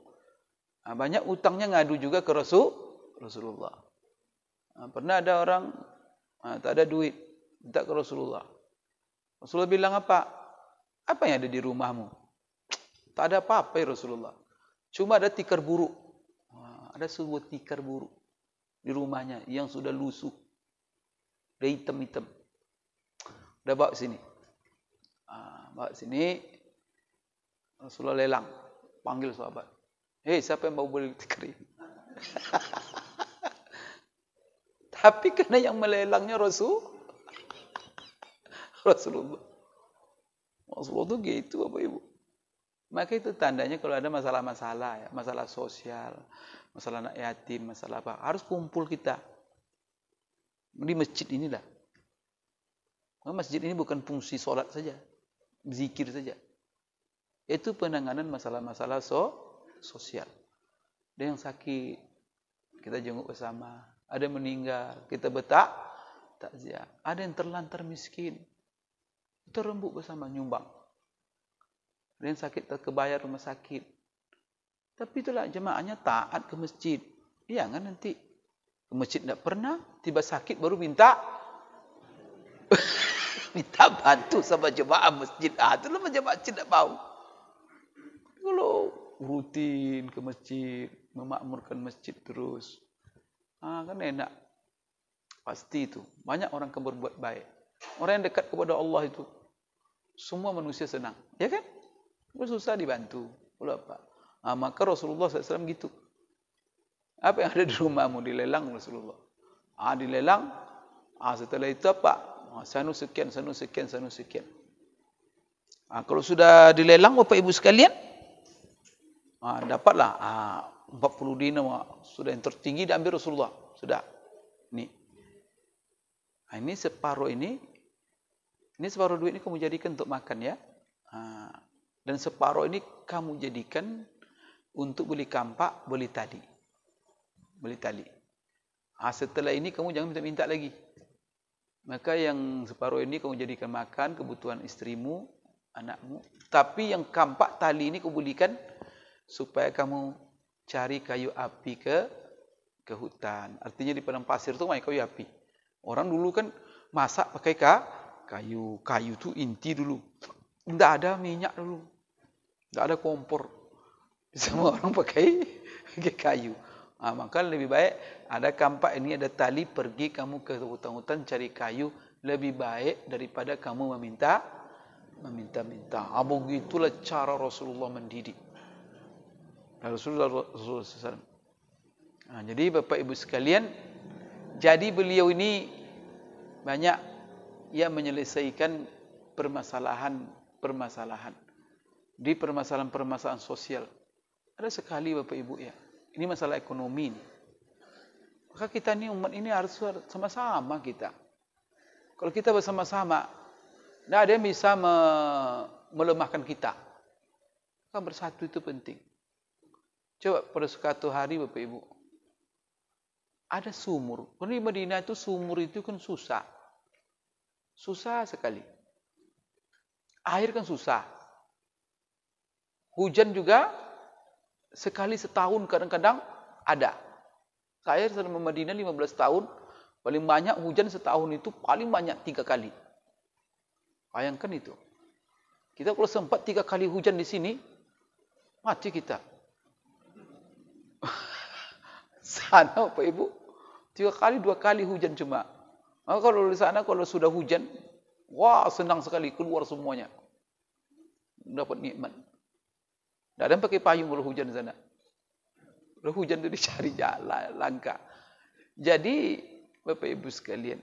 A: ha, banyak utangnya ngadu juga ke Rasul Rasulullah. Ha, pernah ada orang ha, tak ada duit minta ke Rasulullah. Rasulullah bilang apa? Apa yang ada di rumahmu? Tak ada apa-apa ya Rasulullah. Cuma ada tikar buruk ada sebuah tikar buruk di rumahnya yang sudah lusuh. Dah hitam-hitam. Dah bawa sini. Ha, bawa sini. Rasulullah lelang. Panggil sahabat. Eh, hey, siapa yang bawa beli tikar ini? Tapi kena yang melelangnya Rasul? Rasulullah. Rasulullah itu gitu, Bapak Ibu. Maka itu tandanya kalau ada masalah-masalah, ya, masalah sosial, masalah anak yatim, masalah apa, harus kumpul kita. Di masjid inilah. Nah, masjid ini bukan fungsi sholat saja, zikir saja. Itu penanganan masalah-masalah so, sosial. Ada yang sakit, kita jenguk bersama. Ada yang meninggal, kita betak, takziah. Ada yang terlantar miskin, kita rembuk bersama, nyumbang. Ada yang sakit terkebayar rumah sakit. Tapi itulah jemaahnya taat ke masjid. kan nanti ke masjid tidak pernah. Tiba sakit baru minta. minta bantu sama jemaah masjid. Ah, lah jemaah masjid tak bau, Kalau rutin ke masjid. Memakmurkan masjid terus. Ah, kan enak. Pasti itu. Banyak orang akan berbuat baik. Orang yang dekat kepada Allah itu. Semua manusia senang. Ya kan? Kalau susah dibantu. Kalau apa? Ha, maka Rasulullah SAW gitu. Apa yang ada di rumahmu dilelang Rasulullah? Ah dilelang. Ah setelah itu apa? Ha, sanu sekian, sanu sekian, sanu sekian. Ha, kalau sudah dilelang, Bapak Ibu sekalian, ha, dapatlah ha, 40 dinar. Sudah yang tertinggi diambil Rasulullah. Sudah. Ini. Ha, ini separuh ini. Ini separuh duit ini kamu jadikan untuk makan ya. Ha, dan separuh ini kamu jadikan untuk beli kampak, beli tali. Beli tali. Ha, setelah ini kamu jangan minta-minta lagi. Maka yang separuh ini kamu jadikan makan, kebutuhan istrimu, anakmu. Tapi yang kampak tali ini kamu belikan supaya kamu cari kayu api ke ke hutan. Artinya di padang pasir tu main kayu api. Orang dulu kan masak pakai kayu. Kayu tu inti dulu. Tidak ada minyak dulu. Tak ada kompor. Semua orang pakai pakai kayu. Ha, ah, maka lebih baik ada kampak ini ada tali pergi kamu ke hutan-hutan cari kayu lebih baik daripada kamu meminta meminta-minta. Abu ah, gitulah cara Rasulullah mendidik. Rasulullah Rasulullah SAW. Ha, ah, jadi bapa ibu sekalian, jadi beliau ini banyak ia menyelesaikan permasalahan-permasalahan. Permasalahan di permasalahan-permasalahan sosial. Ada sekali Bapak Ibu ya, ini masalah ekonomi ini. Maka kita ini umat ini harus sama-sama kita. Kalau kita bersama-sama, tidak ada yang bisa me melemahkan kita. Kan bersatu itu penting. Coba pada suatu hari Bapak Ibu, ada sumur. Kalau di Medina itu sumur itu kan susah. Susah sekali. Air kan susah. Hujan juga sekali setahun kadang-kadang ada. Saya selama Madinah 15 tahun, paling banyak hujan setahun itu paling banyak tiga kali. Bayangkan itu. Kita kalau sempat tiga kali hujan di sini, mati kita. sana Bapak Ibu, tiga kali, dua kali hujan cuma. Maka kalau di sana, kalau sudah hujan, wah senang sekali, keluar semuanya. Dapat nikmat. Tidak ada yang pakai payung kalau hujan di sana. Kalau hujan itu dicari jalan, langka. Jadi, Bapak Ibu sekalian,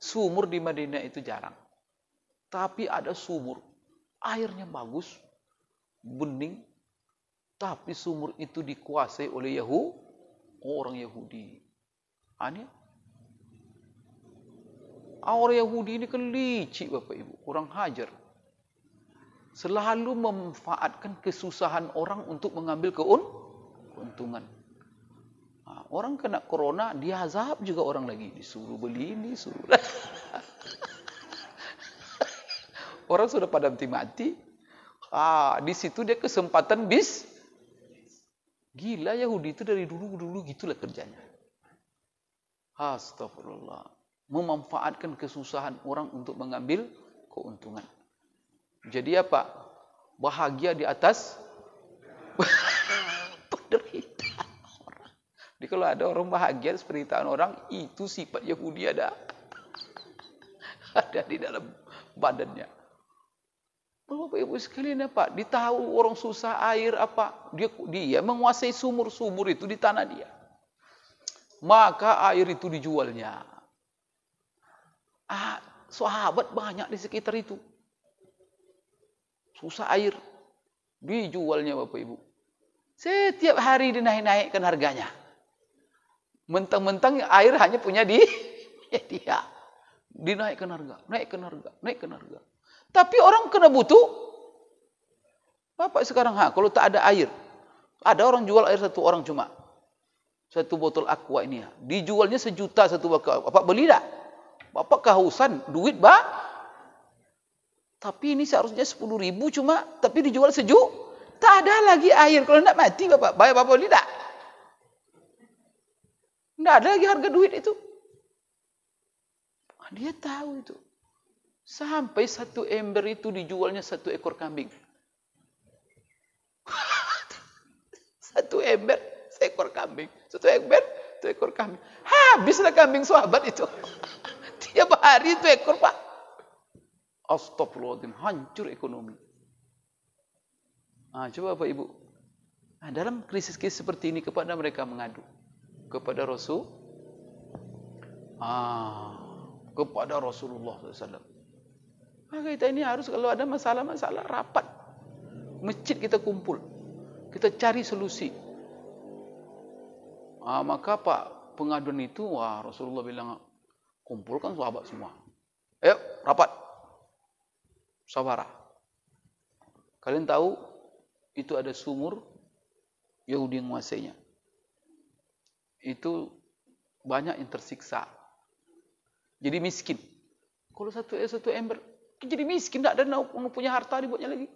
A: sumur di Madinah itu jarang. Tapi ada sumur, airnya bagus, bening, tapi sumur itu dikuasai oleh Yahu, orang Yahudi. Aneh. Orang Yahudi ini kelinci kan Bapak Ibu, kurang hajar. selalu memanfaatkan kesusahan orang untuk mengambil keuntungan. Ha, orang kena corona, dia azab juga orang lagi. Disuruh beli ini, suruh lah. orang sudah pada mati-mati. Ah, ha, di situ dia kesempatan bis. Gila Yahudi itu dari dulu-dulu gitulah kerjanya. Astagfirullah. Memanfaatkan kesusahan orang untuk mengambil keuntungan. Jadi apa? Bahagia di atas penderitaan orang. Jadi kalau ada orang bahagia seperti penderitaan orang, itu sifat Yahudi ada ada di dalam badannya. Bapak Ibu sekalian apa? Ditahu orang susah air apa? Dia dia menguasai sumur-sumur itu di tanah dia. Maka air itu dijualnya. Ah, sahabat banyak di sekitar itu. susah air dijualnya Bapak Ibu. Setiap hari dinaik-naikkan harganya. Mentang-mentang air hanya punya di ya dia. Dinaikkan harga, naikkan harga, naikkan harga. Tapi orang kena butuh. Bapak sekarang ha, kalau tak ada air. Ada orang jual air satu orang cuma. Satu botol aqua ini ha. Dijualnya sejuta satu botol. Bapak beli tak? Bapak kehausan duit, Pak. Ba? Tapi ini seharusnya 10 ribu cuma tapi dijual sejuk. Tak ada lagi air. Kalau tidak mati Bapak, bayar Bapak tidak. Tidak ada lagi harga duit itu. Ah, dia tahu itu. Sampai satu ember itu dijualnya satu ekor kambing. satu ember, seekor kambing. Satu ember, satu ekor kambing. Habislah kambing sahabat itu. Tiap hari itu ekor pak. Astagfirullahaladzim, hancur ekonomi. Nah, coba Bapak Ibu, nah, dalam krisis-krisis seperti ini kepada mereka mengadu. Kepada Rasul, ah, kepada Rasulullah SAW. Nah, kita ini harus kalau ada masalah-masalah rapat. Masjid kita kumpul. Kita cari solusi. Ah, maka Pak pengaduan itu, wah Rasulullah bilang, kumpulkan sahabat semua. Ayo, rapat. Sabara, Kalian tahu itu ada sumur Yahudi yang menguasainya. Itu banyak yang tersiksa. Jadi miskin. Kalau satu es eh, satu ember jadi miskin Tak ada nak punya harta dibuatnya lagi.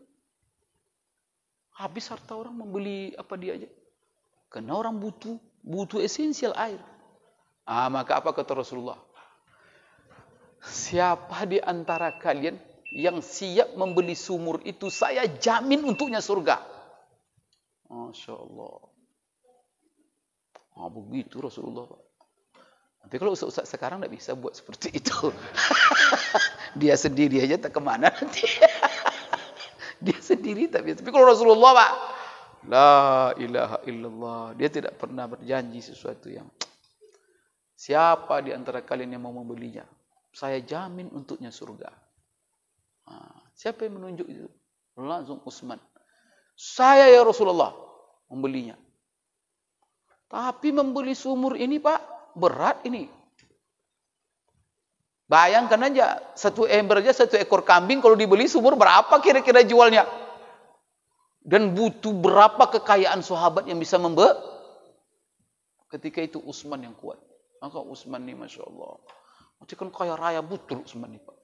A: Habis harta orang membeli apa dia aja. Karena orang butuh butuh esensial air. Ah maka apa kata Rasulullah? Siapa di antara kalian yang siap membeli sumur itu saya jamin untuknya surga. Masya Allah. Ah, begitu Rasulullah. Tapi kalau ustaz-ustaz sekarang tak bisa buat seperti itu. dia sendiri aja tak kemana nanti. dia sendiri tak bisa. Tapi kalau Rasulullah pak. La ilaha illallah. Dia tidak pernah berjanji sesuatu yang. Siapa di antara kalian yang mau membelinya. Saya jamin untuknya surga. Siapa yang menunjuk itu? Langsung Utsman. Saya ya Rasulullah membelinya. Tapi membeli sumur ini Pak, berat ini. Bayangkan aja, satu ember aja satu ekor kambing kalau dibeli sumur berapa kira-kira jualnya? Dan butuh berapa kekayaan sahabat yang bisa membe? Ketika itu Utsman yang kuat. Maka Utsman ini Masya Allah. Macam kaya raya butuh Utsman ini Pak.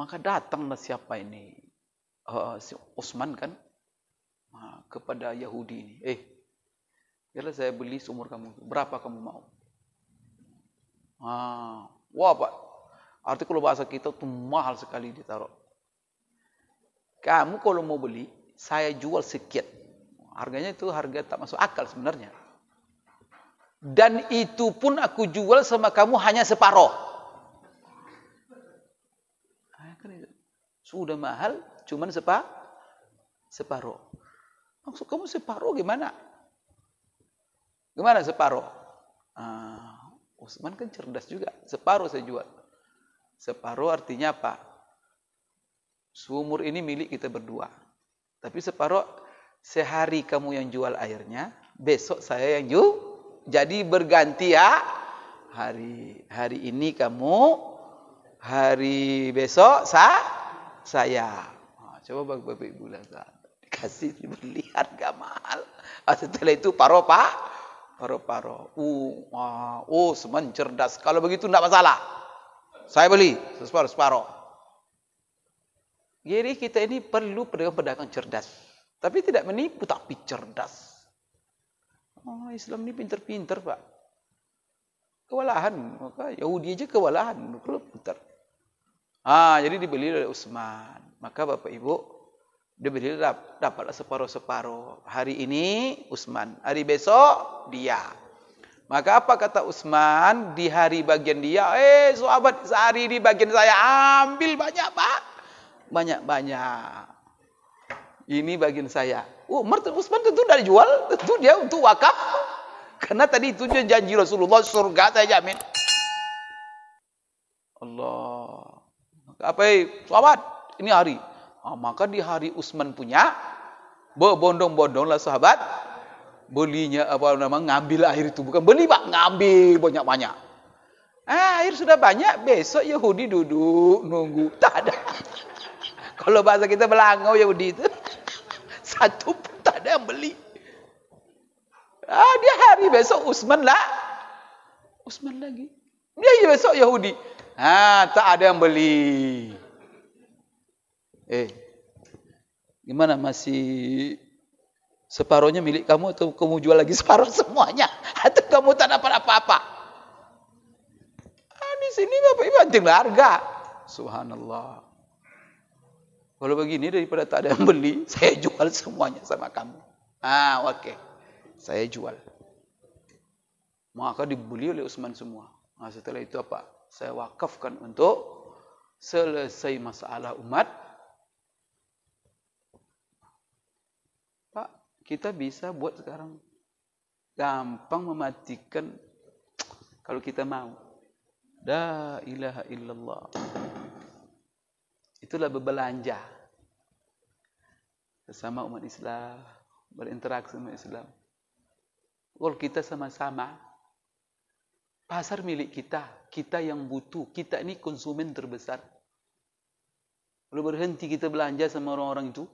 A: maka datanglah siapa ini uh, si Osman kan uh, kepada Yahudi ini eh biarlah saya beli seumur kamu berapa kamu mau uh, wah pak arti kalau bahasa kita tuh mahal sekali ditaruh kamu kalau mau beli saya jual sekian harganya itu harga tak masuk akal sebenarnya dan itu pun aku jual sama kamu hanya separoh Sudah mahal, cuman sepa separuh. Maksud kamu separuh gimana? Gimana separuh? Uh, Usman kan cerdas juga. Separuh saya jual. Separuh artinya apa? Sumur ini milik kita berdua. Tapi separuh sehari kamu yang jual airnya, besok saya yang jual. Jadi berganti ya. Hari hari ini kamu, hari besok saya saya. Ha, coba bagi bapak ibu lah. Dikasih lihat gak mahal. Ha, setelah itu paro pak. Paro paro. Uh, uh, oh semen cerdas. Kalau begitu tidak masalah. Saya beli. Separo separo. Jadi kita ini perlu pedagang-pedagang cerdas. Tapi tidak menipu tapi cerdas. Oh, Islam ini pinter-pinter pak. Kewalahan. Maka Yahudi aja kewalahan. Kalau pinter. Ha, jadi dibeli oleh Usman. Maka Bapak Ibu dia beli dapatlah separuh-separuh. Hari ini Usman, hari besok dia. Maka apa kata Usman? di hari bagian dia? Eh, sahabat sehari di bagian saya ambil banyak, Pak. Banyak-banyak. Ini bagian saya. Oh, Mertu Utsman tentu dah jual, tentu dia untuk wakaf. Karena tadi itu janji Rasulullah surga saya jamin. Allah apa eh, sahabat ini hari ha, maka di hari Usman punya berbondong-bondong lah sahabat belinya apa nama ngambil air itu bukan beli pak ngambil banyak-banyak eh, air sudah banyak besok Yahudi duduk nunggu tak ada kalau bahasa kita belangau Yahudi itu satu pun tak ada yang beli ah, dia hari besok Usman lah Usman lagi dia besok Yahudi Ha, tak ada yang beli. Eh. Gimana masih separuhnya milik kamu atau kamu jual lagi separuh semuanya? Atau kamu tak dapat apa-apa? Ah, di sini Bapak Ibu anting lah, harga. Subhanallah. Kalau begini daripada tak ada yang beli, saya jual semuanya sama kamu. Ah, okey. Saya jual. Maka dibeli oleh Utsman semua. Nah, ha, setelah itu apa? saya wakafkan untuk selesai masalah umat. Pak, kita bisa buat sekarang. Gampang mematikan kalau kita mau. La ilaha illallah. Itulah berbelanja. Sama umat Islam. Berinteraksi dengan Islam. Kalau kita sama-sama, Pasar milik kita. Kita yang butuh. Kita ni konsumen terbesar. Kalau berhenti kita belanja sama orang-orang itu,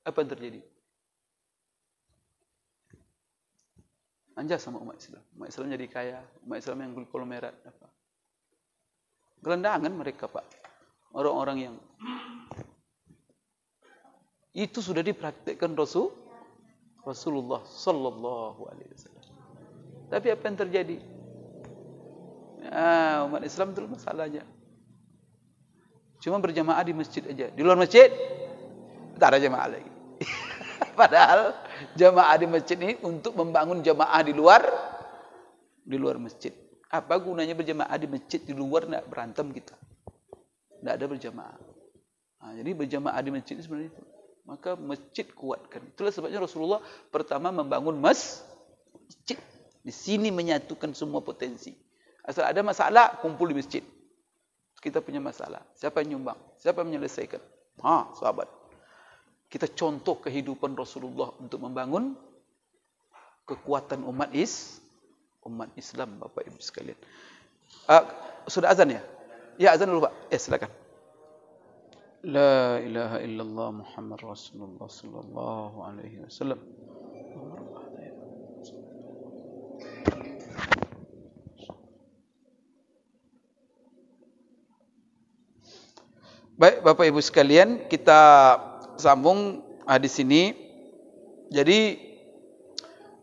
A: apa yang terjadi? Belanja sama umat Islam. Umat Islam jadi kaya. Umat Islam yang kolomerat. Apa? Gelandangan mereka, Pak. Orang-orang yang... Itu sudah dipraktikkan Rasul. Rasulullah Sallallahu Alaihi Wasallam. Tapi apa yang terjadi? Ah, umat Islam itu masalah Cuma berjamaah di masjid aja. Di luar masjid tak ada jamaah lagi. Padahal jamaah di masjid ini untuk membangun jamaah di luar di luar masjid. Apa gunanya berjamaah di masjid di luar nak berantem kita? Tak ada berjamaah. Nah, jadi berjamaah di masjid ini sebenarnya itu. Maka masjid kuatkan. Itulah sebabnya Rasulullah pertama membangun masjid. Di sini menyatukan semua potensi. Asal ada masalah, kumpul di masjid. Kita punya masalah. Siapa yang nyumbang? Siapa yang menyelesaikan? Ha, sahabat. Kita contoh kehidupan Rasulullah untuk membangun kekuatan umat is umat Islam Bapak Ibu sekalian. Uh, sudah azan ya? Ya azan dulu Pak. Ya silakan. La ilaha illallah Muhammad Rasulullah sallallahu alaihi wasallam. Baik, Bapak Ibu sekalian, kita sambung hadis ah, ini. Jadi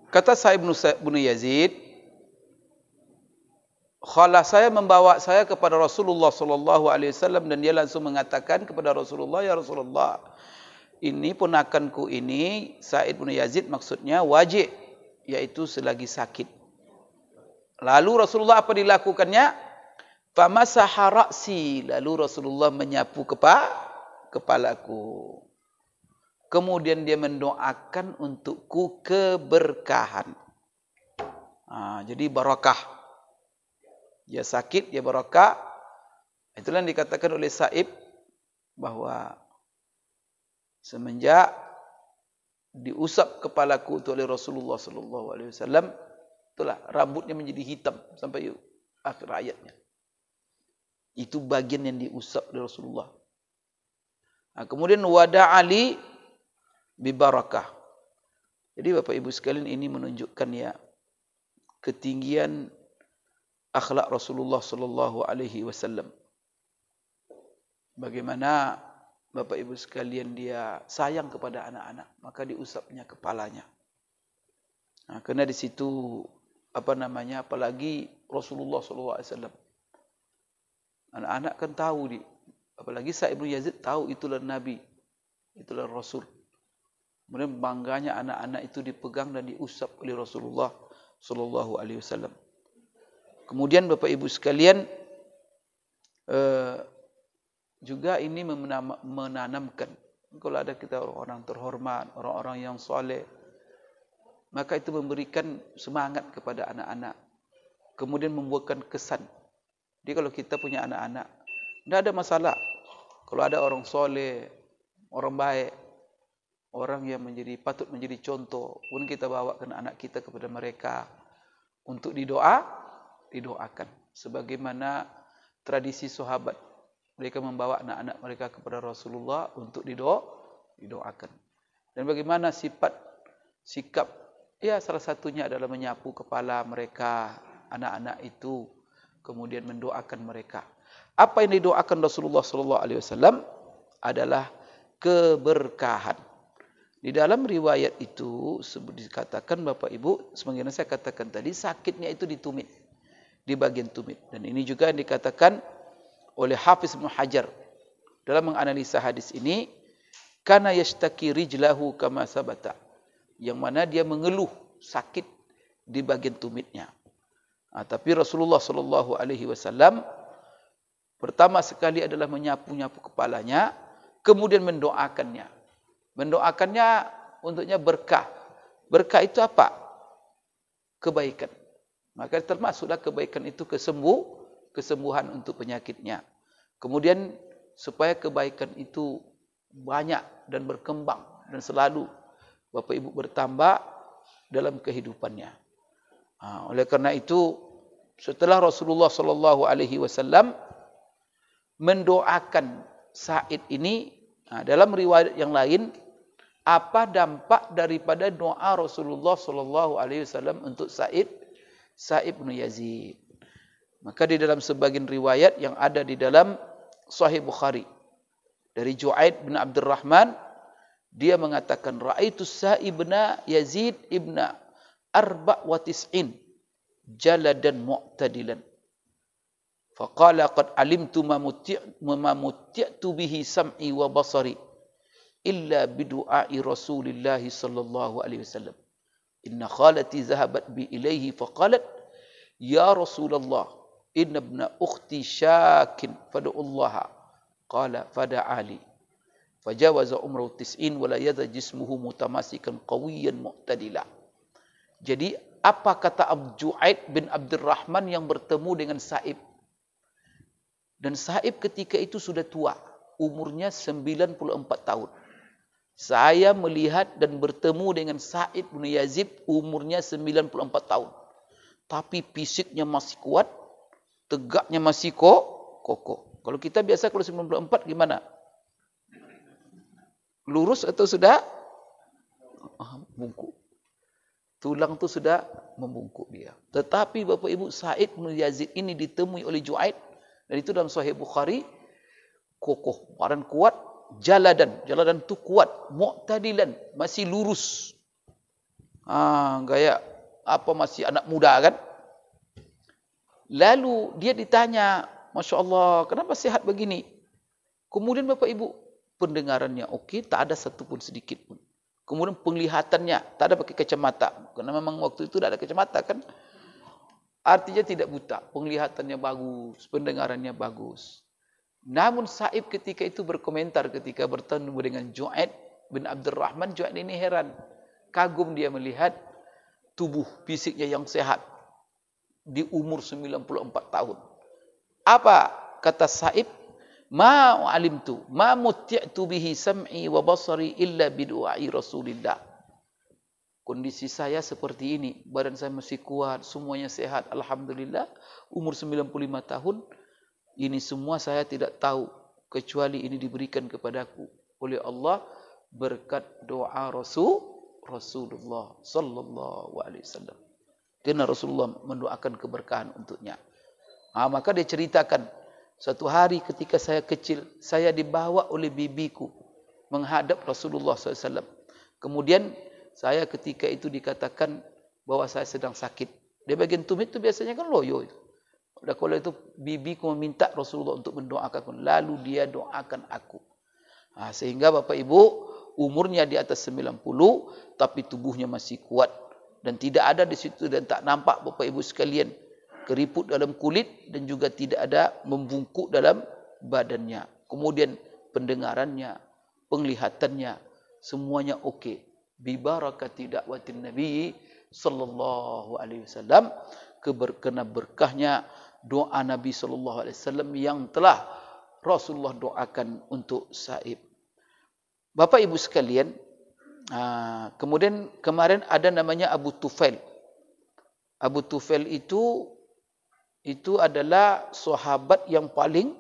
A: kata Sa'ib bin Yazid, khalas saya membawa saya kepada Rasulullah sallallahu alaihi wasallam dan dia langsung mengatakan kepada Rasulullah, "Ya Rasulullah, ini ponakanku ini, Sa'id bin Yazid maksudnya wajib yaitu selagi sakit." Lalu Rasulullah apa dilakukannya? Famasaha ra'si. Lalu Rasulullah menyapu kepala kepalaku. Kemudian dia mendoakan untukku keberkahan. Ha, jadi barakah. Dia sakit, dia barakah. Itulah yang dikatakan oleh Saib bahawa semenjak diusap kepalaku itu oleh Rasulullah sallallahu alaihi wasallam itulah rambutnya menjadi hitam sampai akhir ayatnya. Itu bagian yang diusap oleh Rasulullah. Ha, kemudian wada Ali bibarakah. Jadi Bapak Ibu sekalian ini menunjukkan ya ketinggian akhlak Rasulullah sallallahu alaihi wasallam. Bagaimana Bapak Ibu sekalian dia sayang kepada anak-anak, maka diusapnya kepalanya. Nah, ha, kena di situ apa namanya apalagi Rasulullah sallallahu alaihi wasallam. Anak-anak kan tahu ni. Apalagi Sa'id ibn Yazid tahu itulah Nabi. Itulah Rasul. Kemudian bangganya anak-anak itu dipegang dan diusap oleh Rasulullah sallallahu alaihi wasallam. Kemudian Bapak Ibu sekalian eh, juga ini menanamkan kalau ada kita orang terhormat, orang-orang yang soleh, maka itu memberikan semangat kepada anak-anak. Kemudian membuatkan kesan jadi kalau kita punya anak-anak, tidak ada masalah. Kalau ada orang soleh, orang baik, orang yang menjadi patut menjadi contoh, pun kita bawa ke anak kita kepada mereka untuk didoa, didoakan. Sebagaimana tradisi sahabat mereka membawa anak-anak mereka kepada Rasulullah untuk dido didoakan. Dan bagaimana sifat sikap ya salah satunya adalah menyapu kepala mereka anak-anak itu kemudian mendoakan mereka. Apa yang didoakan Rasulullah sallallahu alaihi wasallam adalah keberkahan. Di dalam riwayat itu dikatakan Bapak Ibu, sebagaimana saya katakan tadi, sakitnya itu di tumit. Di bagian tumit. Dan ini juga yang dikatakan oleh Hafiz Muhajar dalam menganalisa hadis ini, kana yashtaki rijlahu kama sabata. Yang mana dia mengeluh sakit di bagian tumitnya. Ha, tapi Rasulullah sallallahu alaihi wasallam pertama sekali adalah menyapu-nyapu kepalanya, kemudian mendoakannya. Mendoakannya untuknya berkah. Berkah itu apa? Kebaikan. Maka termasuklah kebaikan itu kesembuh, kesembuhan untuk penyakitnya. Kemudian supaya kebaikan itu banyak dan berkembang dan selalu Bapak Ibu bertambah dalam kehidupannya. Ha, oleh karena itu, setelah Rasulullah sallallahu alaihi wasallam mendoakan Said ini nah, dalam riwayat yang lain apa dampak daripada doa Rasulullah sallallahu alaihi wasallam untuk Said Said bin Yazid maka di dalam sebagian riwayat yang ada di dalam Sahih Bukhari dari Ju'aid bin Abdurrahman dia mengatakan raaitu Sa'ibna Yazid ibna 94 جلدا معتدلا فقال قد علمت ما متعت به سمعي وبصري إلا بدعاء رسول الله صلى الله عليه وسلم إن خالتي ذهبت بي إليه فقالت يا رسول الله إن ابن أختي شاك فدعو الله قال فدعا لي فجاوز عمره التسعين ولا يزال جسمه متماسكا قويا معتدلا jadi apa kata Abu Abju'aid bin Abdurrahman yang bertemu dengan Sa'ib? Dan Sa'ib ketika itu sudah tua, umurnya 94 tahun. Saya melihat dan bertemu dengan Saib bin Yazid umurnya 94 tahun. Tapi fisiknya masih kuat, tegaknya masih kok, kokoh. Kalau kita biasa kalau 94 gimana? Lurus atau sudah? Ah, bungkuk. Tulang tu sudah membungkuk dia. Tetapi bapa Ibu Said bin Yazid ini ditemui oleh Ju'aid. Dan itu dalam Sahih Bukhari. Kokoh, badan kuat, jaladan. Jaladan tu kuat, mu'tadilan. Masih lurus. Ha, gaya apa masih anak muda kan? Lalu dia ditanya, Masya Allah, kenapa sehat begini? Kemudian bapa Ibu, pendengarannya okey, tak ada satu pun sedikit pun. Kemudian penglihatannya tak ada pakai kacamata. Karena memang waktu itu tak ada kacamata kan. Artinya tidak buta. Penglihatannya bagus. Pendengarannya bagus. Namun Saib ketika itu berkomentar ketika bertemu dengan Ju'ad bin Abdurrahman. Ju'ad ini heran. Kagum dia melihat tubuh fisiknya yang sehat. Di umur 94 tahun. Apa kata Saib? Ma alimtu ma mutti'tu bihi sam'i wa basari illa bi du'ai Rasulillah. Kondisi saya seperti ini, badan saya masih kuat, semuanya sehat alhamdulillah, umur 95 tahun. Ini semua saya tidak tahu kecuali ini diberikan kepadaku oleh Allah berkat doa Rasul Rasulullah sallallahu alaihi wasallam. Karena Rasulullah mendoakan keberkahan untuknya. Ha, maka dia ceritakan Suatu hari ketika saya kecil, saya dibawa oleh bibiku menghadap Rasulullah SAW. Kemudian saya ketika itu dikatakan bahawa saya sedang sakit. Di bagian tumit itu biasanya kan loyo. Dan kalau itu bibiku meminta Rasulullah untuk mendoakan aku, Lalu dia doakan aku. Nah, ha, sehingga Bapak Ibu umurnya di atas 90 tapi tubuhnya masih kuat. Dan tidak ada di situ dan tak nampak Bapak Ibu sekalian keriput dalam kulit dan juga tidak ada membungkuk dalam badannya. Kemudian pendengarannya, penglihatannya semuanya okey. Bi tidak da'watin Nabi sallallahu alaihi wasallam keberkena berkahnya doa Nabi sallallahu alaihi wasallam yang telah Rasulullah doakan untuk Saib. Bapak Ibu sekalian, ah, kemudian kemarin ada namanya Abu Tufail. Abu Tufail itu itu adalah sahabat yang paling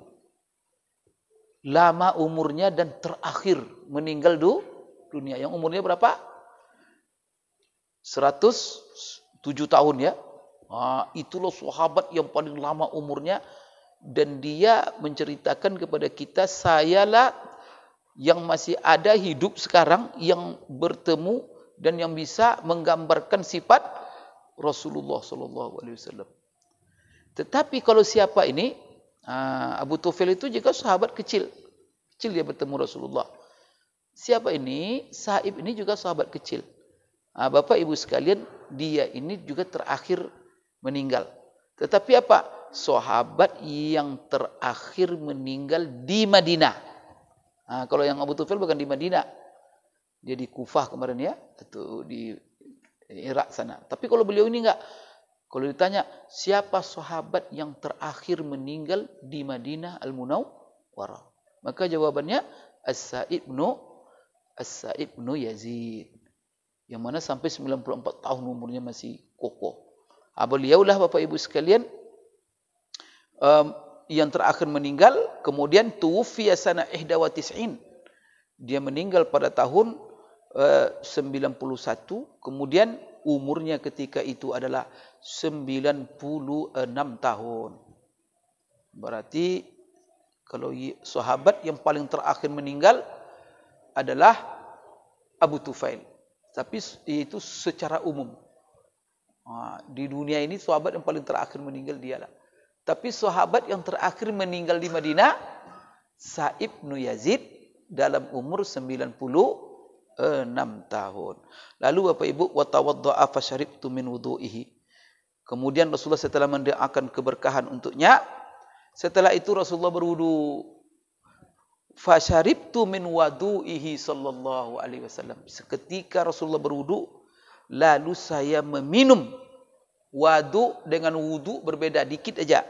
A: lama umurnya dan terakhir meninggal du dunia. Yang umurnya berapa? 107 tahun ya. Nah, itulah sahabat yang paling lama umurnya dan dia menceritakan kepada kita sayalah yang masih ada hidup sekarang yang bertemu dan yang bisa menggambarkan sifat Rasulullah sallallahu alaihi wasallam. Tetapi kalau siapa ini, ah, Abu Tufail itu juga sahabat kecil. Kecil dia bertemu Rasulullah. Siapa ini? Sa'ib ini juga sahabat kecil. Ah, Bapak ibu sekalian, dia ini juga terakhir meninggal. Tetapi apa? Sahabat yang terakhir meninggal di Madinah. Nah, kalau yang Abu Tufail bukan di Madinah. Dia di Kufah kemarin ya. atau di Irak sana. Tapi kalau beliau ini enggak. Kalau ditanya siapa sahabat yang terakhir meninggal di Madinah Al Munawwarah, maka jawabannya As Sa'id bin As Sa'id bin Yazid. Yang mana sampai 94 tahun umurnya masih kokoh. Abuliyaulah ah, Bapak Ibu sekalian um, yang terakhir meninggal kemudian tuwfiya sana ihdawa tis'in. Dia meninggal pada tahun uh, 91 kemudian umurnya ketika itu adalah 96 tahun. Berarti kalau sahabat yang paling terakhir meninggal adalah Abu Tufail. Tapi itu secara umum. Ha, di dunia ini sahabat yang paling terakhir meninggal dia lah. Tapi sahabat yang terakhir meninggal di Madinah, Sa'ib bin dalam umur enam tahun. Lalu Bapak Ibu, wa tawaddu'a fasyaribtu min wudu'ihi. Kemudian Rasulullah setelah mendoakan keberkahan untuknya, setelah itu Rasulullah berwudu. Fasyaribtu min wudu'ihi sallallahu alaihi wasallam. Seketika Rasulullah berwudu, lalu saya meminum wudu dengan wudu berbeda dikit aja.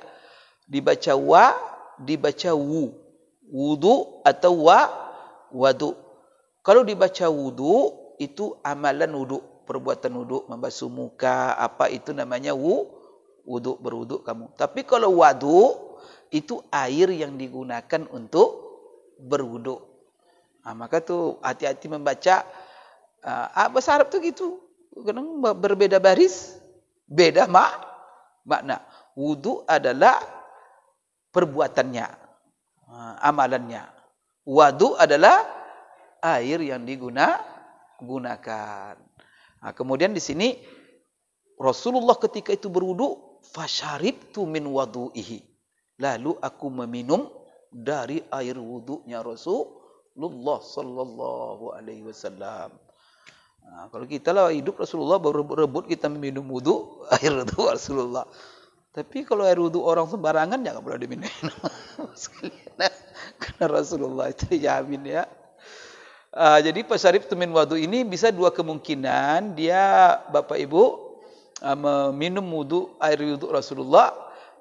A: Dibaca wa, dibaca wu. Wudu atau wa, wudu. Kalau dibaca wudu itu amalan wudu, perbuatan wudu, membasuh muka, apa itu namanya wudu berwudu kamu. Tapi kalau wadu itu air yang digunakan untuk berwudu. Nah, maka tuh hati-hati membaca uh, bahasa Arab tuh gitu. Kadang berbeda baris, beda mak makna. Wudu adalah perbuatannya, ah, amalannya. Wadu adalah air yang digunakan. Nah, kemudian di sini Rasulullah ketika itu berwudu fasyaribtu min wudhuihi. Lalu aku meminum dari air wudunya Rasulullah sallallahu alaihi wasallam. Nah, kalau kita lah hidup Rasulullah berebut kita meminum wudu air wudu Rasulullah. Tapi kalau air wudu orang sembarangan jangan ya boleh diminum. Lah. Karena Rasulullah itu jamin ya. ya. Uh, jadi pasarif temin wudu ini bisa dua kemungkinan dia bapak ibu uh, meminum wudu air wudu Rasulullah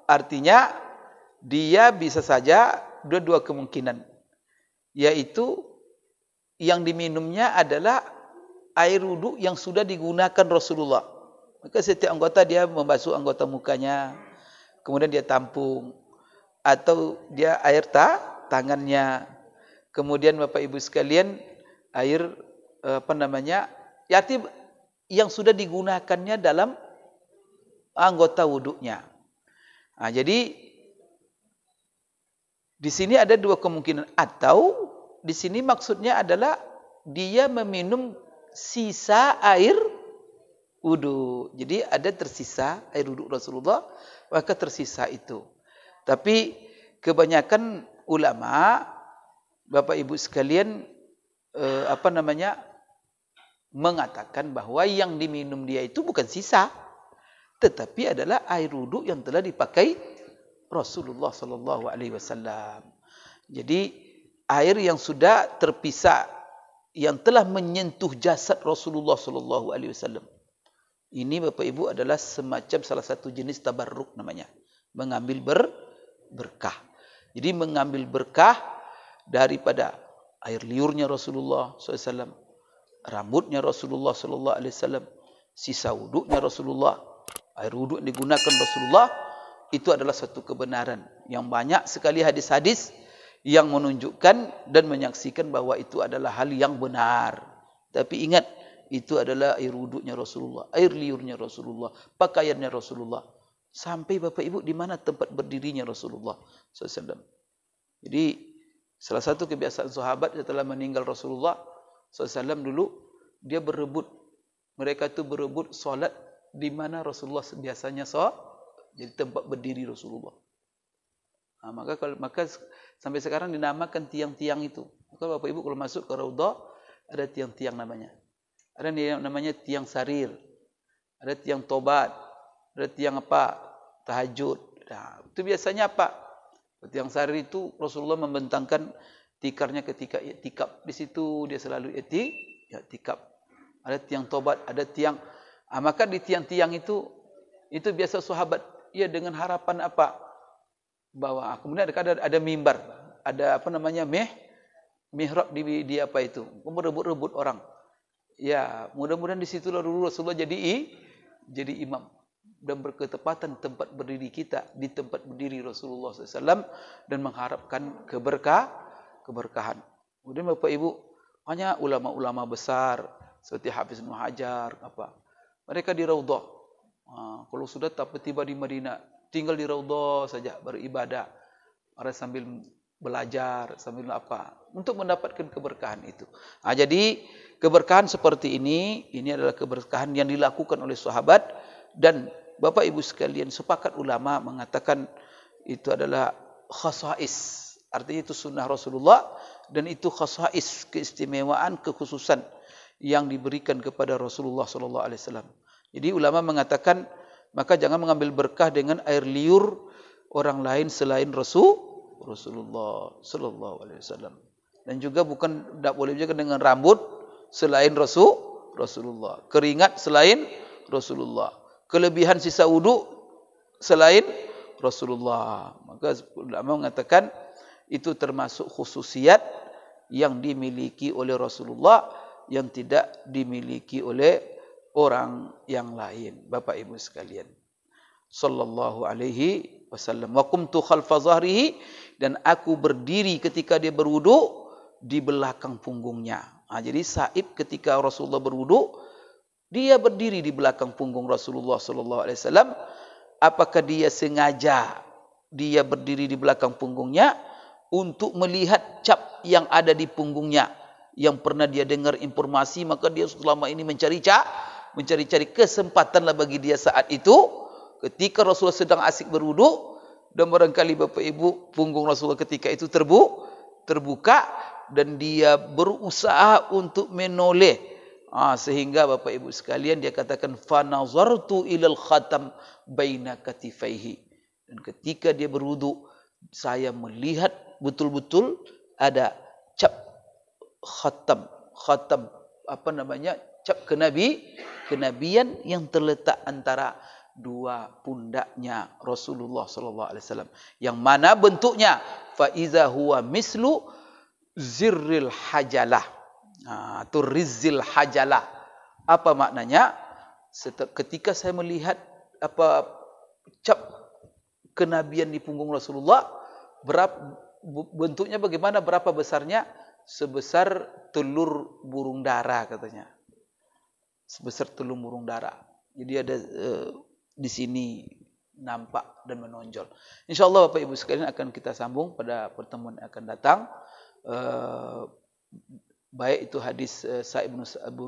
A: artinya dia bisa saja dua dua kemungkinan yaitu yang diminumnya adalah air wudu yang sudah digunakan Rasulullah maka setiap anggota dia membasuh anggota mukanya kemudian dia tampung atau dia air ta tangannya kemudian bapak ibu sekalian air eh, apa namanya yaitu yang sudah digunakannya dalam anggota wuduknya. Nah, jadi di sini ada dua kemungkinan atau di sini maksudnya adalah dia meminum sisa air wudhu. Jadi ada tersisa air wudhu Rasulullah, maka tersisa itu. Tapi kebanyakan ulama Bapak Ibu sekalian uh, apa namanya mengatakan bahawa yang diminum dia itu bukan sisa tetapi adalah air wudu yang telah dipakai Rasulullah sallallahu alaihi wasallam. Jadi air yang sudah terpisah yang telah menyentuh jasad Rasulullah sallallahu alaihi wasallam. Ini Bapak Ibu adalah semacam salah satu jenis tabarruk namanya, mengambil ber berkah. Jadi mengambil berkah daripada air liurnya Rasulullah SAW, rambutnya Rasulullah SAW, sisa wuduknya Rasulullah, air wuduk yang digunakan Rasulullah, itu adalah satu kebenaran. Yang banyak sekali hadis-hadis yang menunjukkan dan menyaksikan bahwa itu adalah hal yang benar. Tapi ingat, itu adalah air wuduknya Rasulullah, air liurnya Rasulullah, pakaiannya Rasulullah. Sampai Bapak Ibu di mana tempat berdirinya Rasulullah SAW. Jadi Salah satu kebiasaan sahabat setelah meninggal Rasulullah SAW dulu, dia berebut. Mereka tu berebut solat di mana Rasulullah biasanya solat. Jadi tempat berdiri Rasulullah. Ha, maka kalau maka sampai sekarang dinamakan tiang-tiang itu. Maka Bapak Ibu kalau masuk ke Raudah, ada tiang-tiang namanya. Ada yang namanya tiang sarir. Ada tiang tobat. Ada tiang apa? Tahajud. Nah, ha, itu biasanya apa? petiang sari itu Rasulullah membentangkan tikarnya ketika iktikaf. Ya, di situ dia selalu iktik, eh, ya tikap. Ada tiang tobat, ada tiang. Ah, maka di tiang-tiang itu itu biasa sahabat ia ya, dengan harapan apa? Bahwa ah, kemudian ada ada ada mimbar, ada apa namanya? meh mihrab di, di apa itu? Merebut-rebut orang. Ya, mudah-mudahan di situlah Rasulullah jadi i, jadi imam dan berketepatan tempat berdiri kita di tempat berdiri Rasulullah SAW dan mengharapkan keberkah, keberkahan. Kemudian Bapak Ibu, banyak ulama-ulama besar seperti Hafiz Muhajar, apa, mereka di Raudah. Ha, kalau sudah tak tiba di Madinah, tinggal di Raudah saja beribadah. Mereka sambil belajar sambil apa untuk mendapatkan keberkahan itu. Nah, ha, jadi keberkahan seperti ini ini adalah keberkahan yang dilakukan oleh sahabat dan Bapak Ibu sekalian, sepakat ulama mengatakan itu adalah khasais. Artinya itu sunnah Rasulullah dan itu khasais keistimewaan kekhususan yang diberikan kepada Rasulullah sallallahu alaihi wasallam. Jadi ulama mengatakan maka jangan mengambil berkah dengan air liur orang lain selain Rasul Rasulullah sallallahu alaihi wasallam. Dan juga bukan tidak boleh juga dengan rambut selain Rasul Rasulullah. Keringat selain Rasulullah kelebihan sisa wuduk selain Rasulullah. Maka ulama mengatakan itu termasuk khususiat yang dimiliki oleh Rasulullah yang tidak dimiliki oleh orang yang lain. Bapak Ibu sekalian. Sallallahu alaihi wasallam. Wa kumtu khalfa zahrihi dan aku berdiri ketika dia berwuduk di belakang punggungnya. Ha, jadi Saib ketika Rasulullah berwuduk dia berdiri di belakang punggung Rasulullah sallallahu alaihi wasallam. Apakah dia sengaja dia berdiri di belakang punggungnya untuk melihat cap yang ada di punggungnya yang pernah dia dengar informasi maka dia selama ini mencari cap, mencari-cari kesempatanlah bagi dia saat itu ketika Rasulullah sedang asyik berwudu dan barangkali Bapak Ibu punggung Rasulullah ketika itu terbuka terbuka dan dia berusaha untuk menoleh Ha, sehingga Bapak Ibu sekalian dia katakan fanazartu ilal khatam baina katifaihi. Dan ketika dia berwudu saya melihat betul-betul ada cap khatam, khatam apa namanya? cap kenabi, kenabian yang terletak antara dua pundaknya Rasulullah sallallahu alaihi wasallam. Yang mana bentuknya fa iza huwa mislu zirril hajalah. Ha, turizil hajalah. Apa maknanya? Ketika saya melihat apa cap kenabian di punggung Rasulullah, berapa, bentuknya bagaimana, berapa besarnya? Sebesar telur burung darah katanya. Sebesar telur burung darah. Jadi ada e, di sini nampak dan menonjol. Insyaallah Bapak Ibu sekalian akan kita sambung pada pertemuan akan datang. E, baik itu hadis eh, Sa'id bin Abu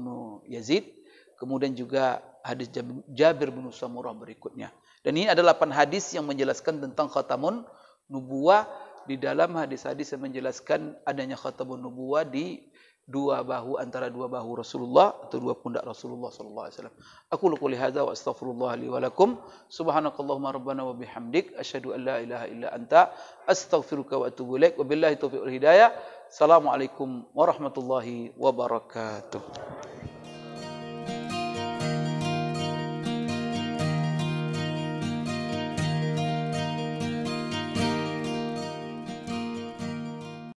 A: Yazid kemudian juga hadis Jabir bin Samurah berikutnya dan ini adalah 8 hadis yang menjelaskan tentang khatamun nubuwah di dalam hadis-hadis yang menjelaskan adanya khatamun nubuwah di dua bahu antara dua bahu Rasulullah atau dua pundak Rasulullah sallallahu alaihi wasallam. Aku lakukan hadza wa astaghfirullah li wa lakum. Subhanakallahumma rabbana wa bihamdik asyhadu an la ilaha illa anta astaghfiruka wa atubu ilaik. Wabillahi taufiq wal hidayah. Assalamualaikum warahmatullahi wabarakatuh.